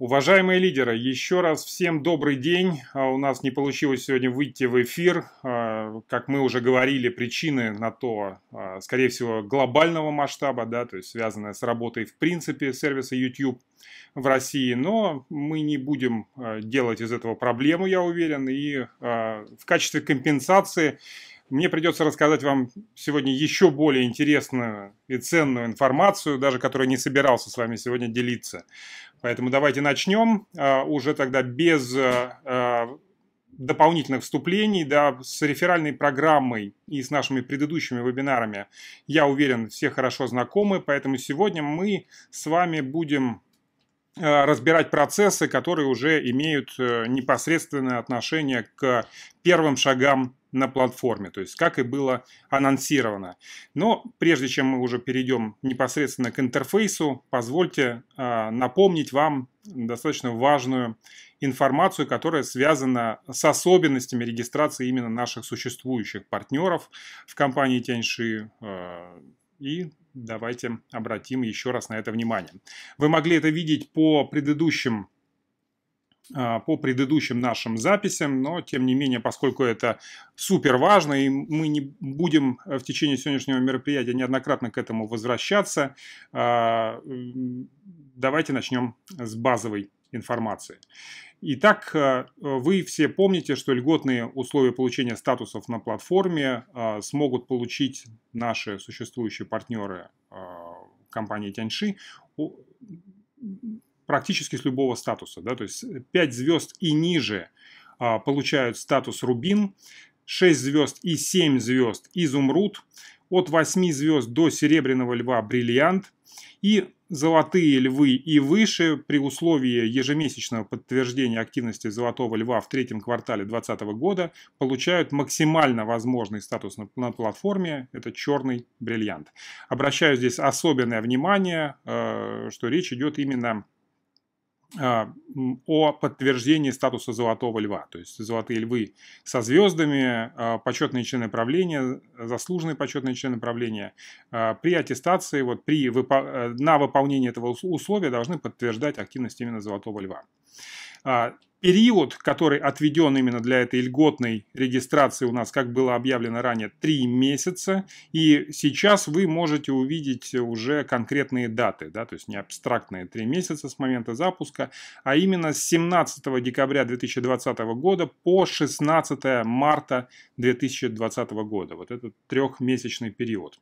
Уважаемые лидеры, еще раз всем добрый день. А, у нас не получилось сегодня выйти в эфир. А, как мы уже говорили, причины на то, а, скорее всего, глобального масштаба, да, то есть связанная с работой в принципе сервиса YouTube в России. Но мы не будем делать из этого проблему, я уверен. И в качестве компенсации мне придется рассказать вам сегодня еще более интересную и ценную информацию, даже которой не собирался с вами сегодня делиться. Поэтому давайте начнем а, уже тогда без а, а, дополнительных вступлений, да, с реферальной программой и с нашими предыдущими вебинарами, я уверен, все хорошо знакомы, поэтому сегодня мы с вами будем разбирать процессы, которые уже имеют э, непосредственное отношение к первым шагам на платформе, то есть как и было анонсировано. Но прежде чем мы уже перейдем непосредственно к интерфейсу, позвольте э, напомнить вам достаточно важную информацию, которая связана с особенностями регистрации именно наших существующих партнеров в компании Тяньши. Э, а, и давайте обратим еще раз на это внимание. Вы могли это видеть по предыдущим а, по предыдущим нашим записям, но тем не менее, поскольку это супер важно, и мы не будем э, в течение сегодняшнего мероприятия неоднократно к этому возвращаться, а, давайте начнем с базовой информации. Итак, э, вы все помните, что льготные условия получения статусов на платформе а, смогут получить наши существующие партнеры компании Тяньши практически с любого статуса. Да? То есть 5 звезд и ниже а, получают статус рубин, 6 звезд и 7 звезд изумруд, от 8 звезд до серебряного льва бриллиант и золотые львы и выше при условии ежемесячного подтверждения активности золотого льва в третьем квартале 2020 года получают максимально возможный статус на, на платформе, это черный бриллиант. Обращаю здесь особенное внимание, э, что речь идет именно а, о подтверждении статуса золотого льва. То есть золотые львы со звездами, а, почетные члены правления, заслуженные почетные члены правления. А, при аттестации, вот при, э, на выполнение этого условия должны подтверждать активность именно золотого льва период, который отведен именно для этой льготной регистрации у нас, как было объявлено ранее, три месяца. И сейчас вы можете увидеть уже конкретные даты, да, то есть не абстрактные три месяца с момента запуска, а именно с 17 декабря 2020 года по 16 марта 2020 года. Вот этот трехмесячный период.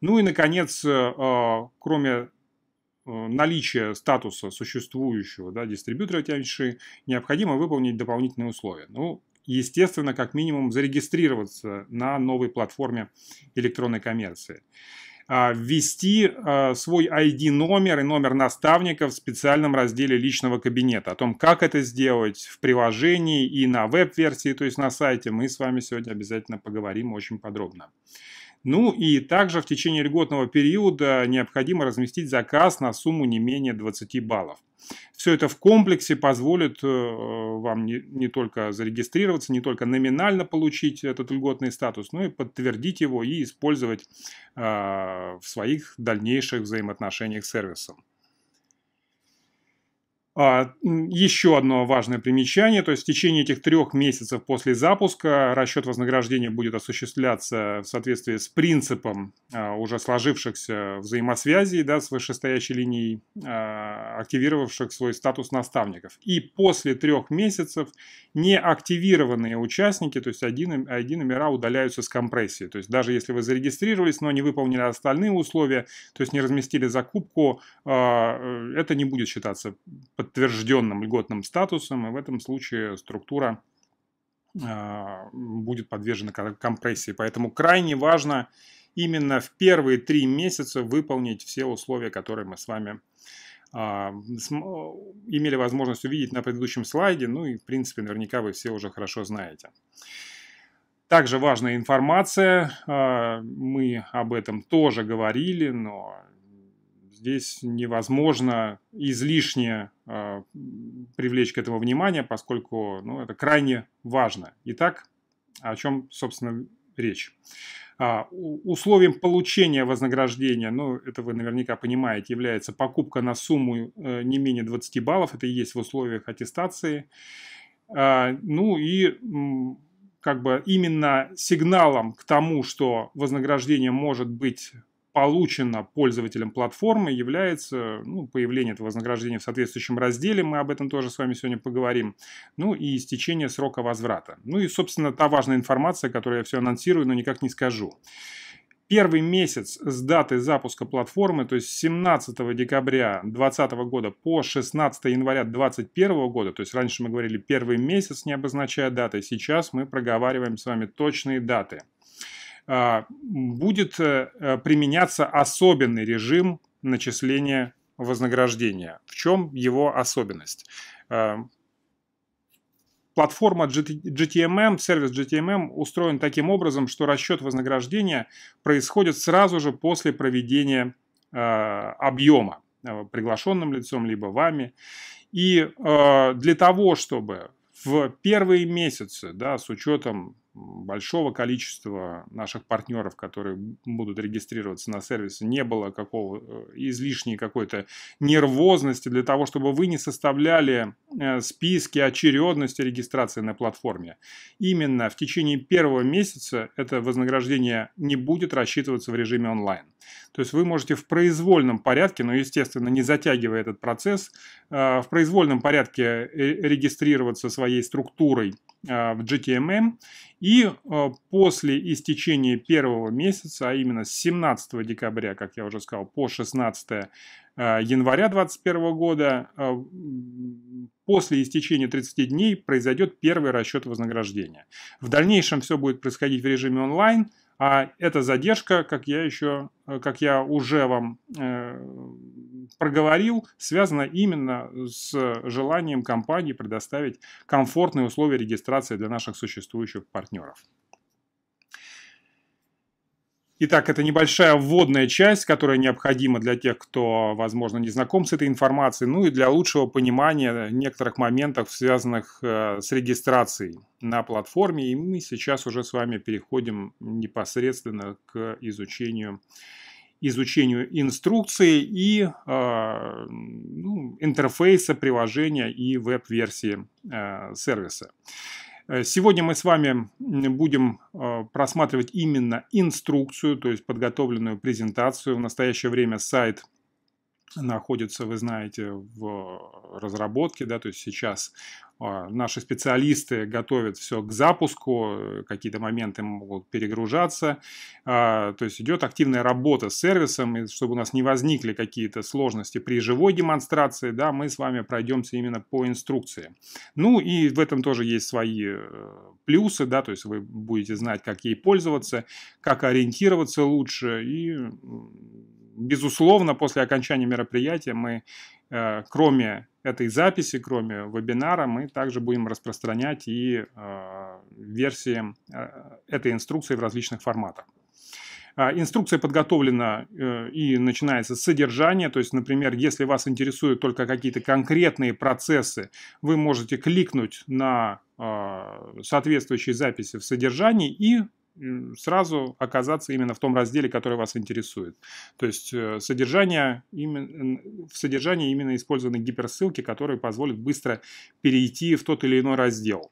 Ну и, наконец, э, э, кроме Э, наличие статуса существующего да, дистрибьютора тяньши необходимо выполнить дополнительные условия. Ну, естественно, как минимум зарегистрироваться на новой платформе электронной коммерции а, ввести а, свой ID-номер и номер наставника в специальном разделе личного кабинета. О том, как это сделать в приложении и на веб-версии, то есть на сайте, мы с вами сегодня обязательно поговорим очень подробно. Ну и также в течение льготного периода необходимо разместить заказ на сумму не менее 20 баллов. Все это в комплексе позволит э, вам не, не только зарегистрироваться, не только номинально получить этот льготный статус, но и подтвердить его и использовать э, в своих дальнейших взаимоотношениях с сервисом. А, еще одно важное примечание, то есть в течение этих трех месяцев после запуска расчет вознаграждения будет осуществляться в соответствии с принципом а, уже сложившихся взаимосвязей да, с вышестоящей линией, а, активировавших свой статус наставников. И после трех месяцев неактивированные участники, то есть один, один номера удаляются с компрессии. То есть даже если вы зарегистрировались, но не выполнили остальные условия, то есть не разместили закупку, э, это не будет считаться подтвержденным льготным статусом, и в этом случае структура а, будет подвержена компрессии. Поэтому крайне важно именно в первые три месяца выполнить все условия, которые мы с вами а, имели возможность увидеть на предыдущем слайде, ну и, в принципе, наверняка вы все уже хорошо знаете. Также важная информация, а, мы об этом тоже говорили, но Здесь невозможно излишне а, привлечь к этому внимание, поскольку ну, это крайне важно. Итак, о чем, собственно, речь. А, условием получения вознаграждения, ну, это вы наверняка понимаете, является покупка на сумму э, не менее 20 баллов. Это и есть в условиях аттестации. А, ну и как бы именно сигналом к тому, что вознаграждение может быть получено пользователем платформы, является ну, появление этого вознаграждения в соответствующем разделе. Мы об этом тоже с вами сегодня поговорим. Ну и истечение срока возврата. Ну и, собственно, та важная информация, которую я все анонсирую, но никак не скажу первый месяц с даты запуска платформы, то есть 17 декабря 2020 года по 16 января 2021 года, то есть раньше мы говорили первый месяц, не обозначая даты, сейчас мы проговариваем с вами точные даты – а, будет э, применяться особенный режим начисления вознаграждения. В чем его особенность? А, платформа GTMM, сервис GTMM устроен таким образом, что расчет вознаграждения происходит сразу же после проведения а, объема приглашенным лицом, либо вами. И для того, чтобы в первые месяцы, да, с учетом большого количества наших партнеров, которые будут регистрироваться на сервисе, не было какого э, излишней какой-то нервозности для того, чтобы вы не составляли э, списки очередности регистрации на платформе. Именно в течение первого месяца это вознаграждение не будет рассчитываться в режиме онлайн. То есть вы можете в произвольном порядке, но, естественно, не затягивая этот процесс, э, в произвольном порядке регистрироваться своей структурой в GTMM и э, после истечения первого месяца, а именно с 17 декабря, как я уже сказал, по 16 э, января 2021 года, э, после истечения 30 дней произойдет первый расчет вознаграждения. В дальнейшем все будет происходить в режиме онлайн – а эта задержка, как я еще, э, как я уже вам э, проговорил, связана именно с желанием компании предоставить комфортные условия регистрации для наших существующих партнеров. Итак, это небольшая вводная часть, которая необходима для тех, кто, возможно, не знаком с этой информацией, ну и для лучшего понимания некоторых моментов, связанных э, с регистрацией на платформе. И мы сейчас уже с вами переходим непосредственно к изучению изучению инструкции и э, ну, интерфейса приложения и веб-версии э, сервиса. Э, сегодня мы с вами будем э, просматривать именно инструкцию, то есть подготовленную презентацию. В настоящее время сайт находится, вы знаете, в разработке, да, то есть сейчас а, наши специалисты готовят все к запуску, какие-то моменты могут перегружаться, а, то есть идет активная работа с сервисом, и чтобы у нас не возникли какие-то сложности при живой демонстрации, да, мы с вами пройдемся именно по инструкции. Ну и в этом тоже есть свои э, плюсы, да, то есть вы будете знать, как ей пользоваться, как ориентироваться лучше и безусловно, после окончания мероприятия мы, э, кроме этой записи, кроме вебинара, мы также будем распространять и э, версии э, этой инструкции в различных форматах. А, инструкция подготовлена и начинается с содержания, то есть, например, если вас интересуют только какие-то конкретные процессы, вы можете кликнуть на соответствующие записи в содержании и сразу оказаться именно в том разделе, который вас интересует. То есть э, содержание, именно в содержании именно использованы гиперссылки, которые позволят быстро перейти в тот или иной раздел.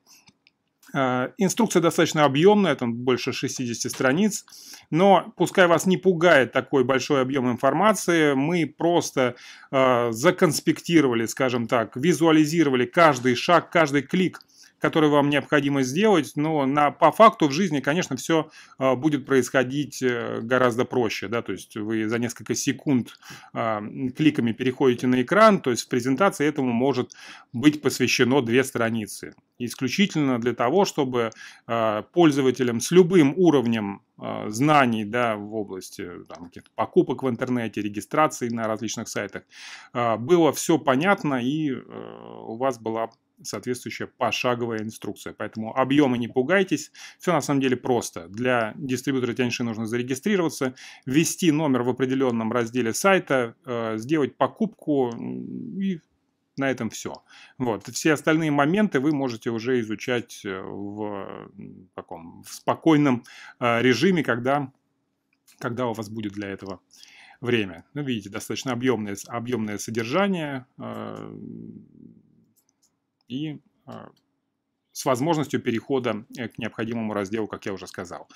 Э, инструкция достаточно объемная, там больше 60 страниц, но пускай вас не пугает такой большой объем информации, мы просто э, законспектировали, скажем так, визуализировали каждый шаг, каждый клик – которые вам необходимо сделать, но на, по факту в жизни, конечно, все а, будет происходить э, гораздо проще, да, то есть вы за несколько секунд а, кликами переходите на экран, то есть в презентации этому может быть посвящено две страницы, исключительно для того, чтобы а, пользователям с любым уровнем знаний да, в области там, покупок в интернете, регистрации на различных сайтах, было все понятно и э, у вас была соответствующая пошаговая инструкция. Поэтому объемы не пугайтесь. Все на самом деле просто. Для дистрибьютора тяньши нужно зарегистрироваться, ввести номер в определенном разделе сайта, э, сделать покупку и на этом все. Вот. Все остальные моменты вы можете уже изучать э, в, таком, в спокойном э, режиме, когда, когда у вас будет для этого время. Ну, видите, достаточно объемное, объемное содержание, и а, с возможностью перехода э, к необходимому разделу, как я уже сказал.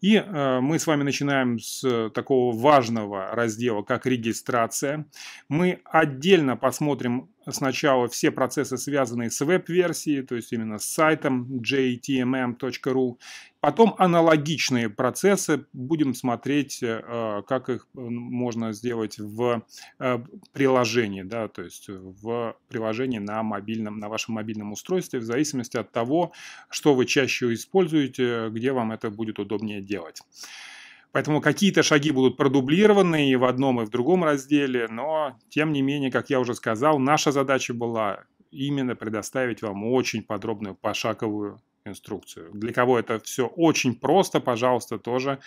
И э, мы с вами начинаем с такого важного раздела, как регистрация. Мы отдельно посмотрим сначала все процессы, связанные с веб-версией, то есть именно с сайтом jtmm.ru. Потом аналогичные процессы. Будем смотреть, э, как их э, можно сделать в э, приложении, да, то есть в приложении на, мобильном, на вашем мобильном устройстве, в зависимости от того, что вы чаще используете, где вам это будет удобнее делать. Поэтому какие-то шаги будут продублированы и в одном, и в другом разделе, но, тем не менее, как я уже сказал, наша задача была именно предоставить вам очень подробную пошаговую инструкцию. Для кого это все очень просто, пожалуйста, тоже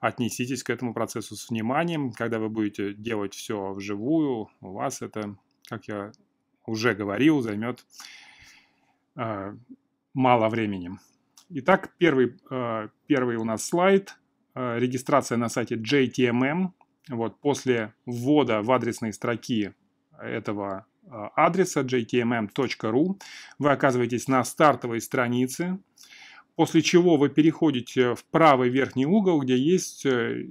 отнеситесь к этому процессу с вниманием. Когда вы будете делать все вживую, у вас это, как я уже говорил, займет э, мало времени. Итак, первый, э, первый у нас слайд – Э, регистрация на сайте JTMM. Вот, после ввода в адресной строки этого э, адреса jtmm.ru вы оказываетесь на стартовой странице, после чего вы переходите в правый верхний угол, где есть э,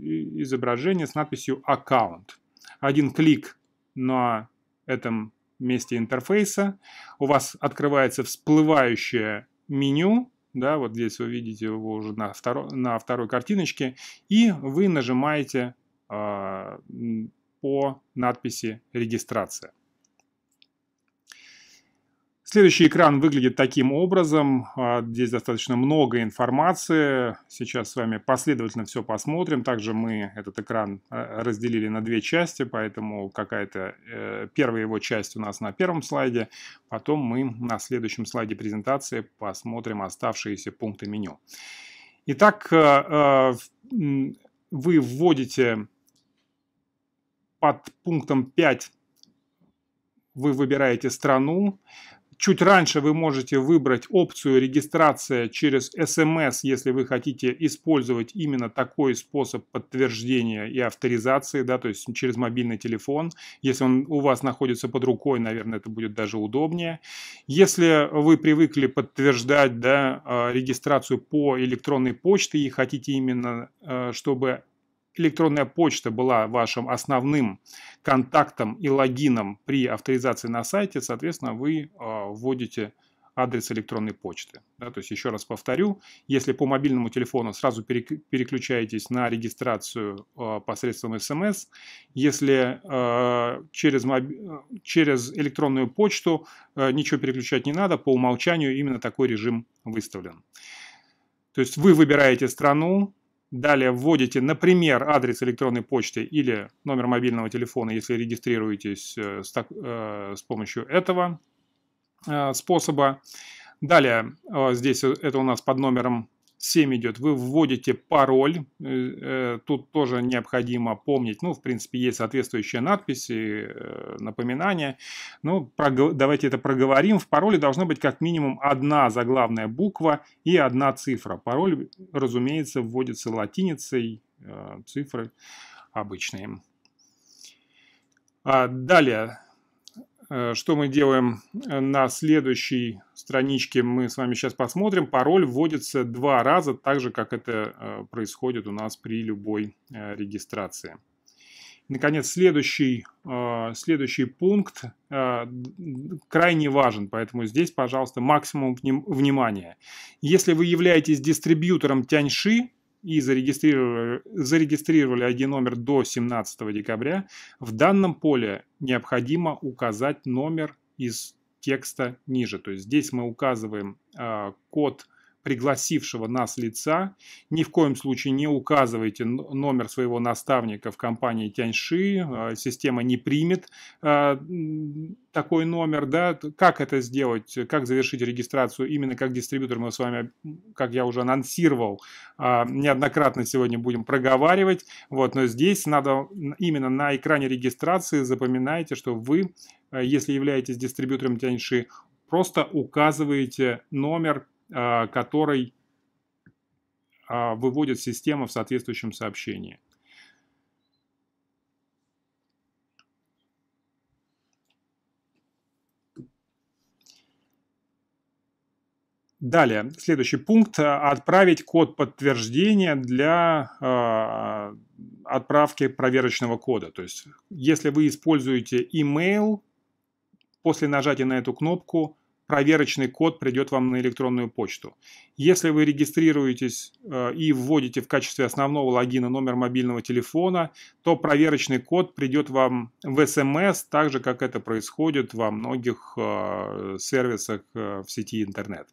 изображение с надписью «Аккаунт». Один клик на этом месте интерфейса, у вас открывается всплывающее меню, да, вот здесь вы видите его уже на, второ, на второй картиночке, и вы нажимаете э, по надписи «Регистрация». Следующий экран выглядит таким образом. А, здесь достаточно много информации. Сейчас с вами последовательно все посмотрим. Также мы этот экран э, разделили на две части, поэтому какая-то э, первая его часть у нас на первом слайде. Потом мы на следующем слайде презентации посмотрим оставшиеся пункты меню. Итак, э, вы вводите под пунктом 5 вы выбираете страну, Чуть раньше вы можете выбрать опцию регистрация через SMS, эм если вы хотите использовать именно такой способ подтверждения и авторизации, да, то есть через мобильный телефон. Если он у вас находится под рукой, наверное, это будет даже удобнее. Если вы привыкли подтверждать да, э, регистрацию по электронной почте и хотите именно, э, чтобы электронная почта была вашим основным контактом и логином при авторизации на сайте, соответственно, вы а, вводите адрес электронной почты. Да, то есть, еще раз повторю, если по мобильному телефону сразу переключаетесь на регистрацию э, посредством СМС, эм если э, через, моб... через электронную почту э, ничего переключать не надо, по умолчанию именно такой режим выставлен. То есть вы выбираете страну, Далее вводите, например, адрес электронной почты или номер мобильного телефона, если регистрируетесь э, с, так, э, с помощью этого э, способа. Далее здесь это у нас под номером 7 идет, вы вводите пароль, э, э, тут тоже необходимо помнить, ну, в принципе, есть соответствующие надписи, э, напоминания, ну, давайте это проговорим, в пароле должно быть как минимум одна заглавная буква и одна цифра, пароль, разумеется, вводится латиницей, цифры обычные. А далее, Э, что мы делаем э, на следующей страничке, мы с вами сейчас посмотрим. Пароль вводится два раза, так же, как это э, происходит у нас при любой регистрации. Наконец, следующий, следующий пункт крайне важен, поэтому здесь, пожалуйста, максимум внимания. Если вы являетесь дистрибьютором Тяньши, и зарегистрировали, зарегистрировали ID-номер до 17 декабря, в данном поле необходимо указать номер из текста ниже. То есть здесь мы указываем э, код пригласившего нас лица. Ни в коем случае не указывайте номер своего наставника в компании Тяньши, а, система не примет а, такой номер, да, как это сделать, как завершить регистрацию именно как дистрибьютор, мы с вами, как я уже анонсировал, а, неоднократно сегодня будем проговаривать, вот, но здесь надо именно на экране регистрации запоминайте, что вы, если являетесь дистрибьютором Тяньши, просто указываете номер а, который а, выводит система в соответствующем сообщении. Далее, следующий пункт – отправить код подтверждения для э, отправки проверочного кода. То есть, если вы используете email, после нажатия на эту кнопку проверочный код придет вам на электронную почту. Если вы регистрируетесь э, и вводите в качестве основного логина номер мобильного телефона, то проверочный код придет вам в смс, эм так же, как это происходит во многих э, сервисах э, в сети интернет.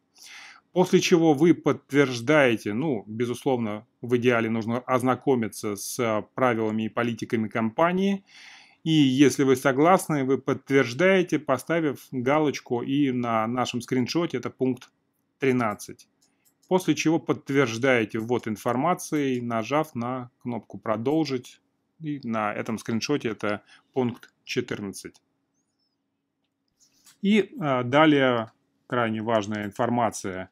После чего вы подтверждаете, ну, безусловно, в идеале нужно ознакомиться с правилами и политиками компании – и если вы согласны, вы подтверждаете, поставив галочку и на нашем скриншоте это пункт 13. После чего подтверждаете ввод информации, нажав на кнопку «Продолжить». И на этом скриншоте это пункт 14. И а, далее крайне важная информация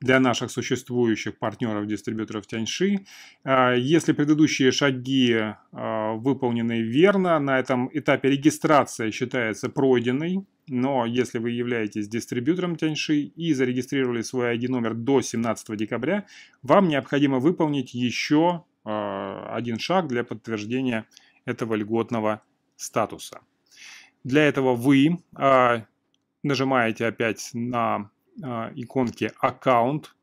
для наших существующих партнеров-дистрибьюторов Тяньши. А, если предыдущие шаги а, выполнены верно, на этом этапе регистрация считается пройденной, но если вы являетесь дистрибьютором Тяньши и зарегистрировали свой ID-номер до 17 декабря, вам необходимо выполнить еще а, один шаг для подтверждения этого льготного статуса. Для этого вы нажимаете опять на а, иконке «Аккаунт»,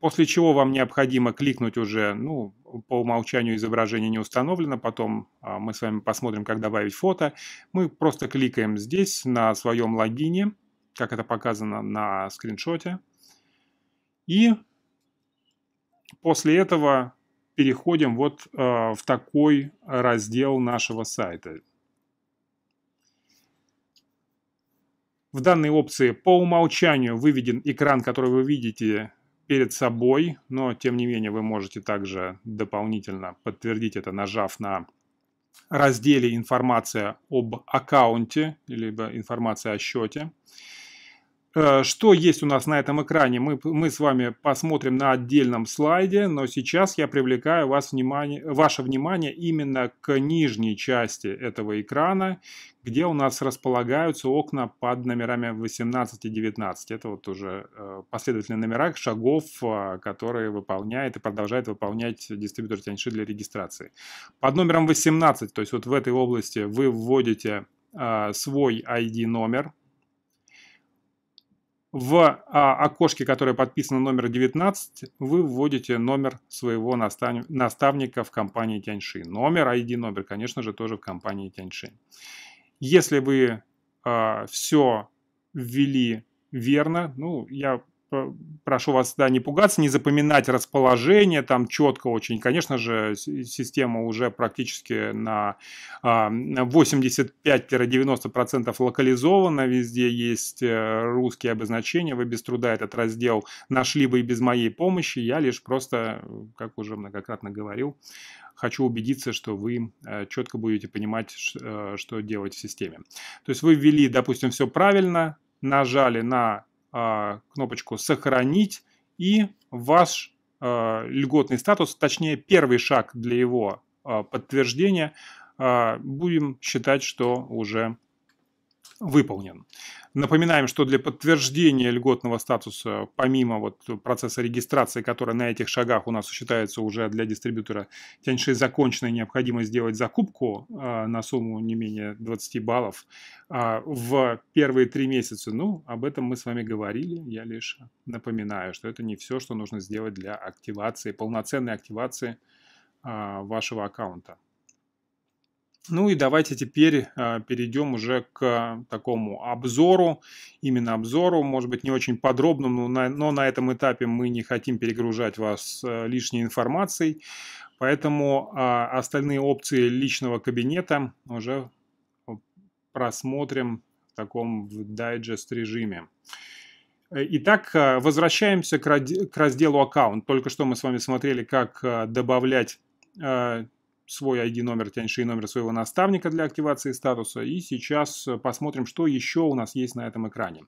после чего вам необходимо кликнуть уже, ну, по умолчанию изображение не установлено, потом а, мы с вами посмотрим, как добавить фото. Мы просто кликаем здесь на своем логине, как это показано на скриншоте. И после этого переходим вот а, в такой раздел нашего сайта. В данной опции по умолчанию выведен экран, который вы видите перед собой, но тем не менее вы можете также дополнительно подтвердить это, нажав на разделе «Информация об аккаунте» либо «Информация о счете». Э, что есть у нас на этом экране, мы, мы с вами посмотрим на отдельном слайде, но сейчас я привлекаю вас внимание, ваше внимание именно к нижней части этого экрана, где у нас располагаются окна под номерами 18 и 19. Это вот уже э, последовательные номера шагов, э, которые выполняет и продолжает выполнять дистрибьютор Тяньши для регистрации. Под номером 18, то есть вот в этой области вы вводите свой ID номер, в а, окошке, которое подписано номер 19, вы вводите номер своего наставника в компании Тяньши. Номер, ID-номер, конечно же, тоже в компании Тяньши. Если вы э, а, все ввели верно, ну, я Э, прошу вас, да, не пугаться, не запоминать расположение там четко очень. Конечно же, система уже практически на 85-90% а, локализована, везде есть э, русские обозначения, вы без труда этот раздел нашли бы и без моей помощи, я лишь просто, как уже многократно говорил, хочу убедиться, что вы э, четко будете понимать, что делать в системе. То есть вы ввели, допустим, все правильно, нажали на а, кнопочку «Сохранить» и ваш а, льготный статус, точнее первый шаг для его а, подтверждения, будем считать, что уже выполнен. Напоминаем, что для подтверждения льготного статуса, помимо вот процесса регистрации, который на этих шагах у нас считается уже для дистрибьютора тяньши законченной, необходимо сделать закупку э, на сумму не менее 20 баллов э, в первые три месяца. Ну, об этом мы с вами говорили, я лишь напоминаю, что это не все, что нужно сделать для активации, полноценной активации э, вашего аккаунта. Ну и давайте теперь а, перейдем уже к такому обзору, именно обзору, может быть не очень подробному, но на, этом этапе мы не хотим перегружать вас э, лишней информацией, поэтому а, остальные опции личного кабинета уже просмотрим в таком дайджест режиме. Э, итак, э, возвращаемся к разделу аккаунт. Только что мы с вами смотрели, как добавлять свой ID-номер, тянешь номер своего наставника для активации статуса. И сейчас э, посмотрим, что еще у нас есть на этом экране.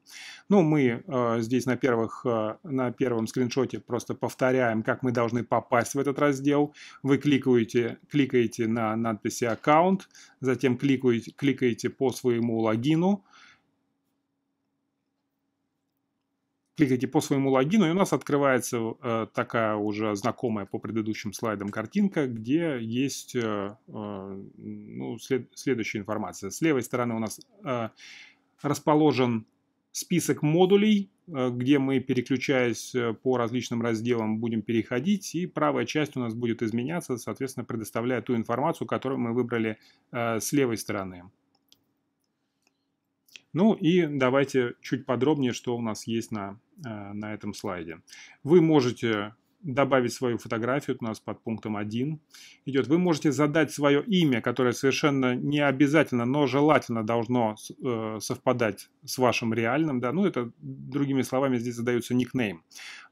Ну, мы э, здесь на, первых, э, на первом скриншоте просто повторяем, как мы должны попасть в этот раздел. Вы кликаете, кликаете на надписи «Аккаунт», затем кликаете, кликаете по своему логину – кликаете по своему логину, и у нас открывается э, такая уже знакомая по предыдущим слайдам картинка, где есть э, э, ну, след, следующая информация. С левой стороны у нас э, расположен список модулей, э, где мы, переключаясь э, по различным разделам, будем переходить, и правая часть у нас будет изменяться, соответственно, предоставляя ту информацию, которую мы выбрали э, с левой стороны. Ну и давайте чуть подробнее, что у нас есть на, э, на этом слайде. Вы можете добавить свою фотографию, у нас под пунктом 1 идет. Вы можете задать свое имя, которое совершенно не обязательно, но желательно должно э, совпадать с вашим реальным. Да? Ну, это, другими словами, здесь задается никнейм.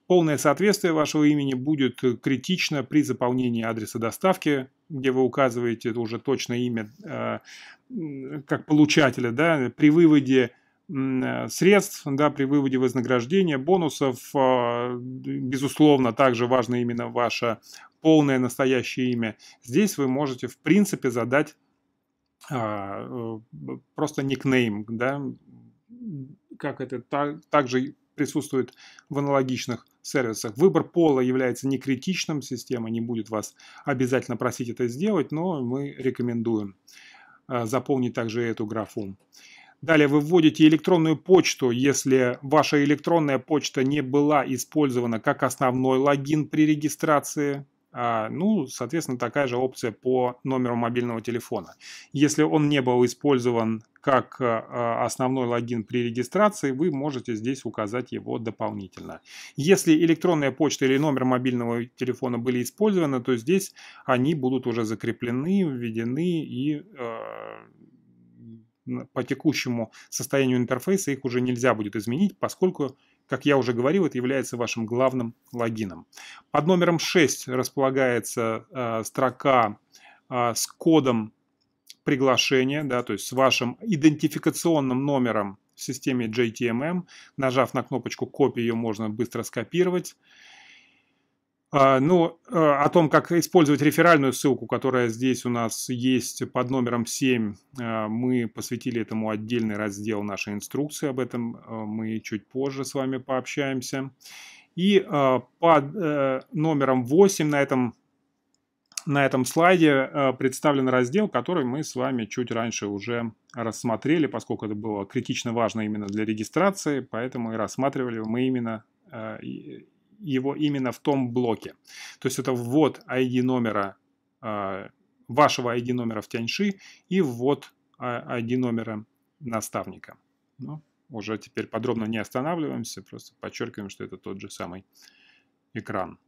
Полное соответствие вашего имени будет критично при заполнении адреса доставки, где вы указываете уже точное имя э, как получателя, да, при выводе средств, да, при выводе вознаграждения, бонусов, э, безусловно, также важно именно ваше полное настоящее имя. Здесь вы можете, в принципе, задать э, просто никнейм, да, как это так, также присутствует в аналогичных сервисах. Выбор пола является не критичным, система не будет вас обязательно просить это сделать, но мы рекомендуем э, заполнить также эту графу. Далее вы вводите электронную почту, если ваша электронная почта не была использована как основной логин при регистрации а, ну, соответственно, такая же опция по номеру мобильного телефона. Если он не был использован как а, основной логин при регистрации, вы можете здесь указать его дополнительно. Если электронная почта или номер мобильного телефона были использованы, то здесь они будут уже закреплены, введены и а, по текущему состоянию интерфейса их уже нельзя будет изменить, поскольку как я уже говорил, это является вашим главным логином. Под номером 6 располагается э, строка э, с кодом приглашения, да, то есть с вашим идентификационным номером в системе JTMM. Нажав на кнопочку «Копия» ее можно быстро скопировать. А, ну, а, о том, как использовать реферальную ссылку, которая здесь у нас есть под номером 7, а, мы посвятили этому отдельный раздел нашей инструкции. Об этом мы чуть позже с вами пообщаемся. И под э, номером 8 на этом, на этом слайде представлен раздел, который мы с вами чуть раньше уже рассмотрели, поскольку это было критично важно именно для регистрации, поэтому и рассматривали мы именно его именно в том блоке. То есть это ввод ID номера, а, вашего ID номера в тяньши и ввод а, ID номера наставника. Ну, уже теперь подробно не останавливаемся, просто подчеркиваем, что это тот же самый экран.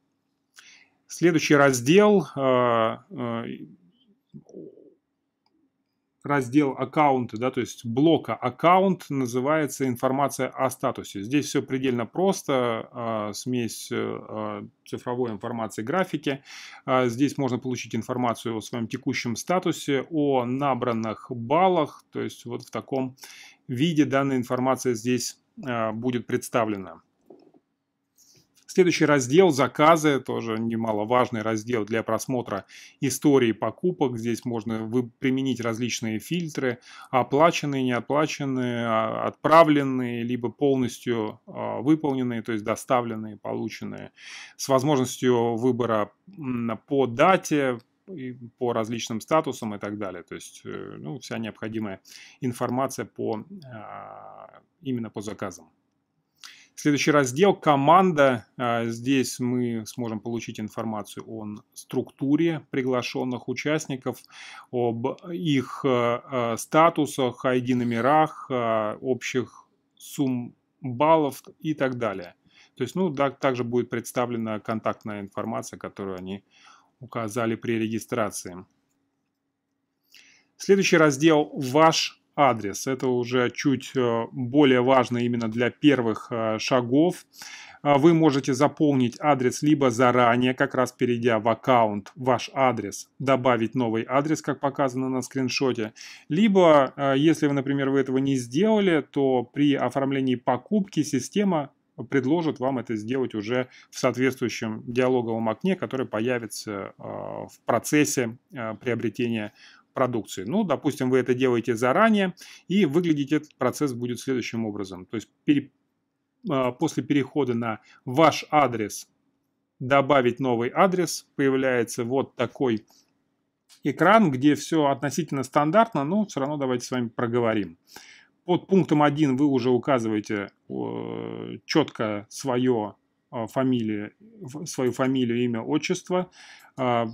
Следующий раздел а, раздел аккаунты, да, то есть блока аккаунт называется информация о статусе. Здесь все предельно просто, а, смесь э, а, цифровой информации графики. А, здесь можно получить информацию о своем текущем статусе, о набранных баллах, то есть вот в таком виде данная информация здесь будет представлена. Следующий раздел «Заказы» тоже немаловажный раздел для просмотра истории покупок. Здесь можно применить различные фильтры, оплаченные, неоплаченные, а, отправленные, либо полностью а, выполненные, то есть доставленные, полученные, с возможностью выбора по дате, по различным статусам и так далее. То есть э, ну, вся необходимая информация по, а, именно по заказам. Следующий раздел «Команда». А, здесь мы сможем получить информацию о структуре приглашенных участников, об их а, а, статусах, ID-номерах, общих сумм баллов и так далее. То есть, ну, да, также будет представлена контактная информация, которую они указали при регистрации. Следующий раздел «Ваш адрес. Это уже чуть э, более важно именно для первых э, шагов. А вы можете заполнить адрес либо заранее, как раз перейдя в аккаунт, ваш адрес, добавить новый адрес, как показано на скриншоте. Либо, э, если вы, например, вы этого не сделали, то при оформлении покупки система предложит вам это сделать уже в соответствующем диалоговом окне, которое появится в процессе приобретения продукции. Ну, допустим, вы это делаете заранее, и выглядеть этот процесс будет следующим образом. То есть пере, а, после перехода на ваш адрес добавить новый адрес, появляется вот такой экран, где все относительно стандартно, но все равно давайте с вами проговорим. Под пунктом 1 вы уже указываете э, четко свое э, а, фамилию, свою фамилию, имя, отчество. А,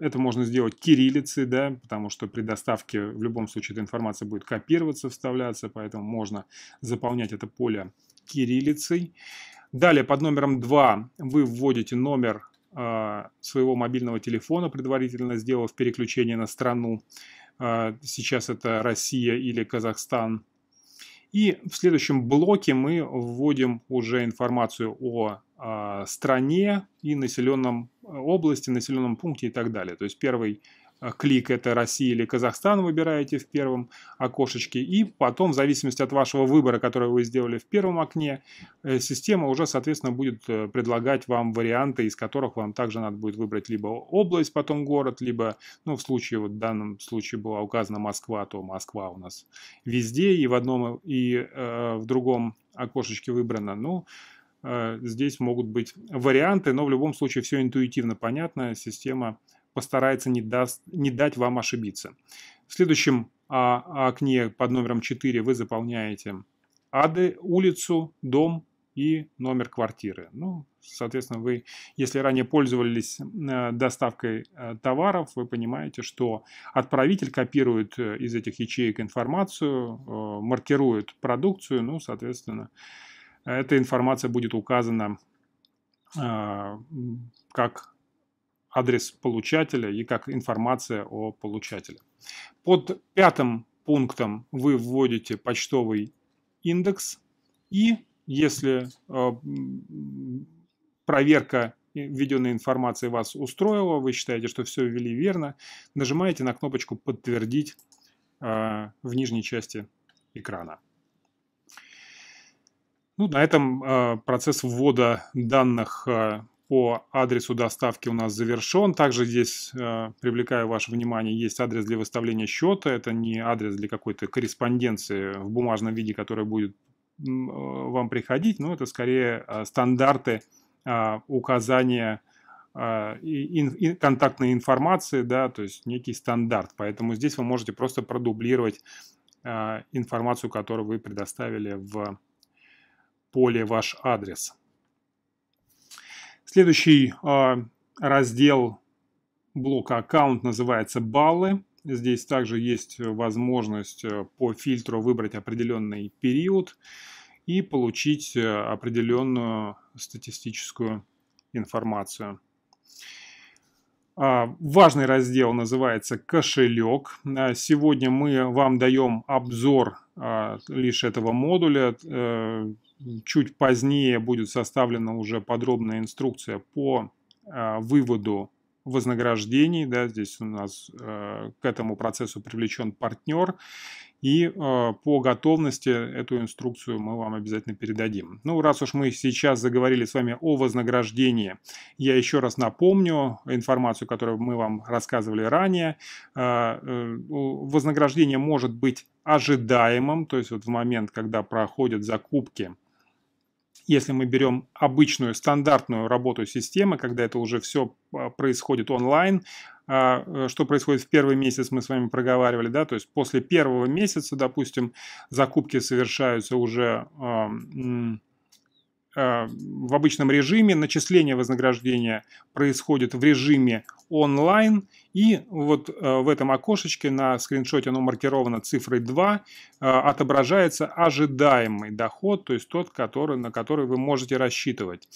это можно сделать кириллицей, да, потому что при доставке в любом случае эта информация будет копироваться, вставляться, поэтому можно заполнять это поле кириллицей. Далее под номером 2 вы вводите номер э, своего мобильного телефона, предварительно сделав переключение на страну. Э, сейчас это Россия или Казахстан. И в следующем блоке мы вводим уже информацию о а, стране и населенном э, области, населенном пункте и так далее. То есть первый э, клик это Россия или Казахстан выбираете в первом окошечке. И потом, в зависимости от вашего выбора, который вы сделали в первом окне, э, система уже, соответственно, будет предлагать вам варианты, из которых вам также надо будет выбрать либо область, потом город, либо, ну, в случае, вот в данном случае была указана Москва, то Москва у нас везде и в одном, и э, в другом окошечке выбрана. Ну, Э, здесь могут быть варианты, но в любом случае все интуитивно понятно. Система постарается не, даст, не дать вам ошибиться. В следующем а, окне под номером 4 вы заполняете ады, улицу, дом и номер квартиры. Ну, соответственно, вы, если ранее пользовались э, доставкой э, товаров, вы понимаете, что отправитель копирует из этих ячеек информацию, маркирует продукцию, ну, соответственно, эта информация будет указана а, как адрес получателя и как информация о получателе. Под пятым пунктом вы вводите почтовый индекс и если а, проверка введенной информации вас устроила, вы считаете, что все ввели верно, нажимаете на кнопочку «Подтвердить» а, в нижней части экрана. Ну, на этом э, процесс ввода данных э, по адресу доставки у нас завершен. Также здесь э, привлекаю ваше внимание, есть адрес для выставления счета. Это не адрес для какой-то корреспонденции в бумажном виде, которая будет э, вам приходить, но это скорее э, стандарты э, указания контактной информации, да, то есть некий стандарт. Поэтому здесь вы можете просто продублировать информацию, которую вы предоставили в поле «Ваш адрес». Следующий а, раздел блока «Аккаунт» называется «Баллы». Здесь также есть возможность э, по фильтру выбрать определенный период и получить э, определенную статистическую информацию. А, важный раздел называется «Кошелек». А, сегодня мы вам даем обзор лишь этого модуля. Э, Чуть позднее будет составлена уже подробная инструкция по а, выводу вознаграждений. Да, здесь у нас э, к этому процессу привлечен партнер. И э, по готовности эту инструкцию мы вам обязательно передадим. Ну, раз уж мы сейчас заговорили с вами о вознаграждении, я еще раз напомню информацию, которую мы вам рассказывали ранее. Э, э, вознаграждение может быть ожидаемым, то есть вот в момент, когда проходят закупки, если мы берем обычную стандартную работу системы, когда это уже все а, происходит онлайн, а, э, что происходит в первый месяц, мы с вами проговаривали, да, то есть после первого месяца, допустим, закупки совершаются уже а, в обычном режиме, начисление вознаграждения происходит в режиме онлайн, и вот э, в этом окошечке на скриншоте оно маркировано цифрой 2, э, отображается ожидаемый доход, то есть тот, который, на который вы можете рассчитывать.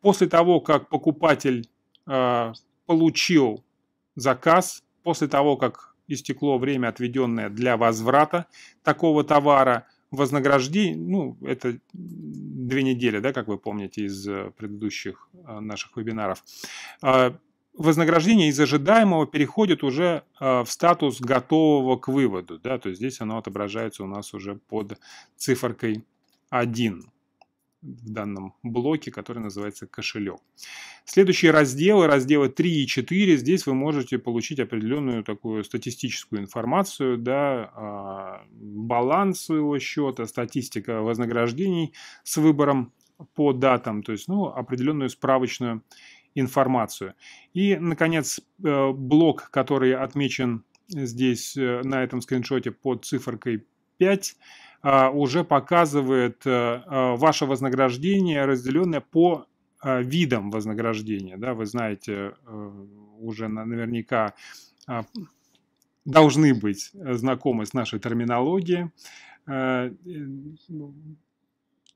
После того, как покупатель э, получил заказ, после того, как истекло время, отведенное для возврата такого товара, вознаграждение, ну, это две недели, да, как вы помните из предыдущих наших вебинаров, вознаграждение из ожидаемого переходит уже а, в статус готового к выводу. Да? То есть здесь оно отображается у нас уже под циферкой 1 в данном блоке, который называется кошелек. Следующие разделы, разделы 3 и 4, здесь вы можете получить определенную такую статистическую информацию, да, а, баланс своего счета, статистика вознаграждений с выбором по датам, то есть ну, определенную справочную информацию. И, наконец, э, блок, который отмечен здесь э, на этом скриншоте под цифркой 5, а, уже показывает э, ваше вознаграждение, разделенное по видам вознаграждения. Да, вы знаете уже наверняка а, должны быть знакомы с нашей терминологией.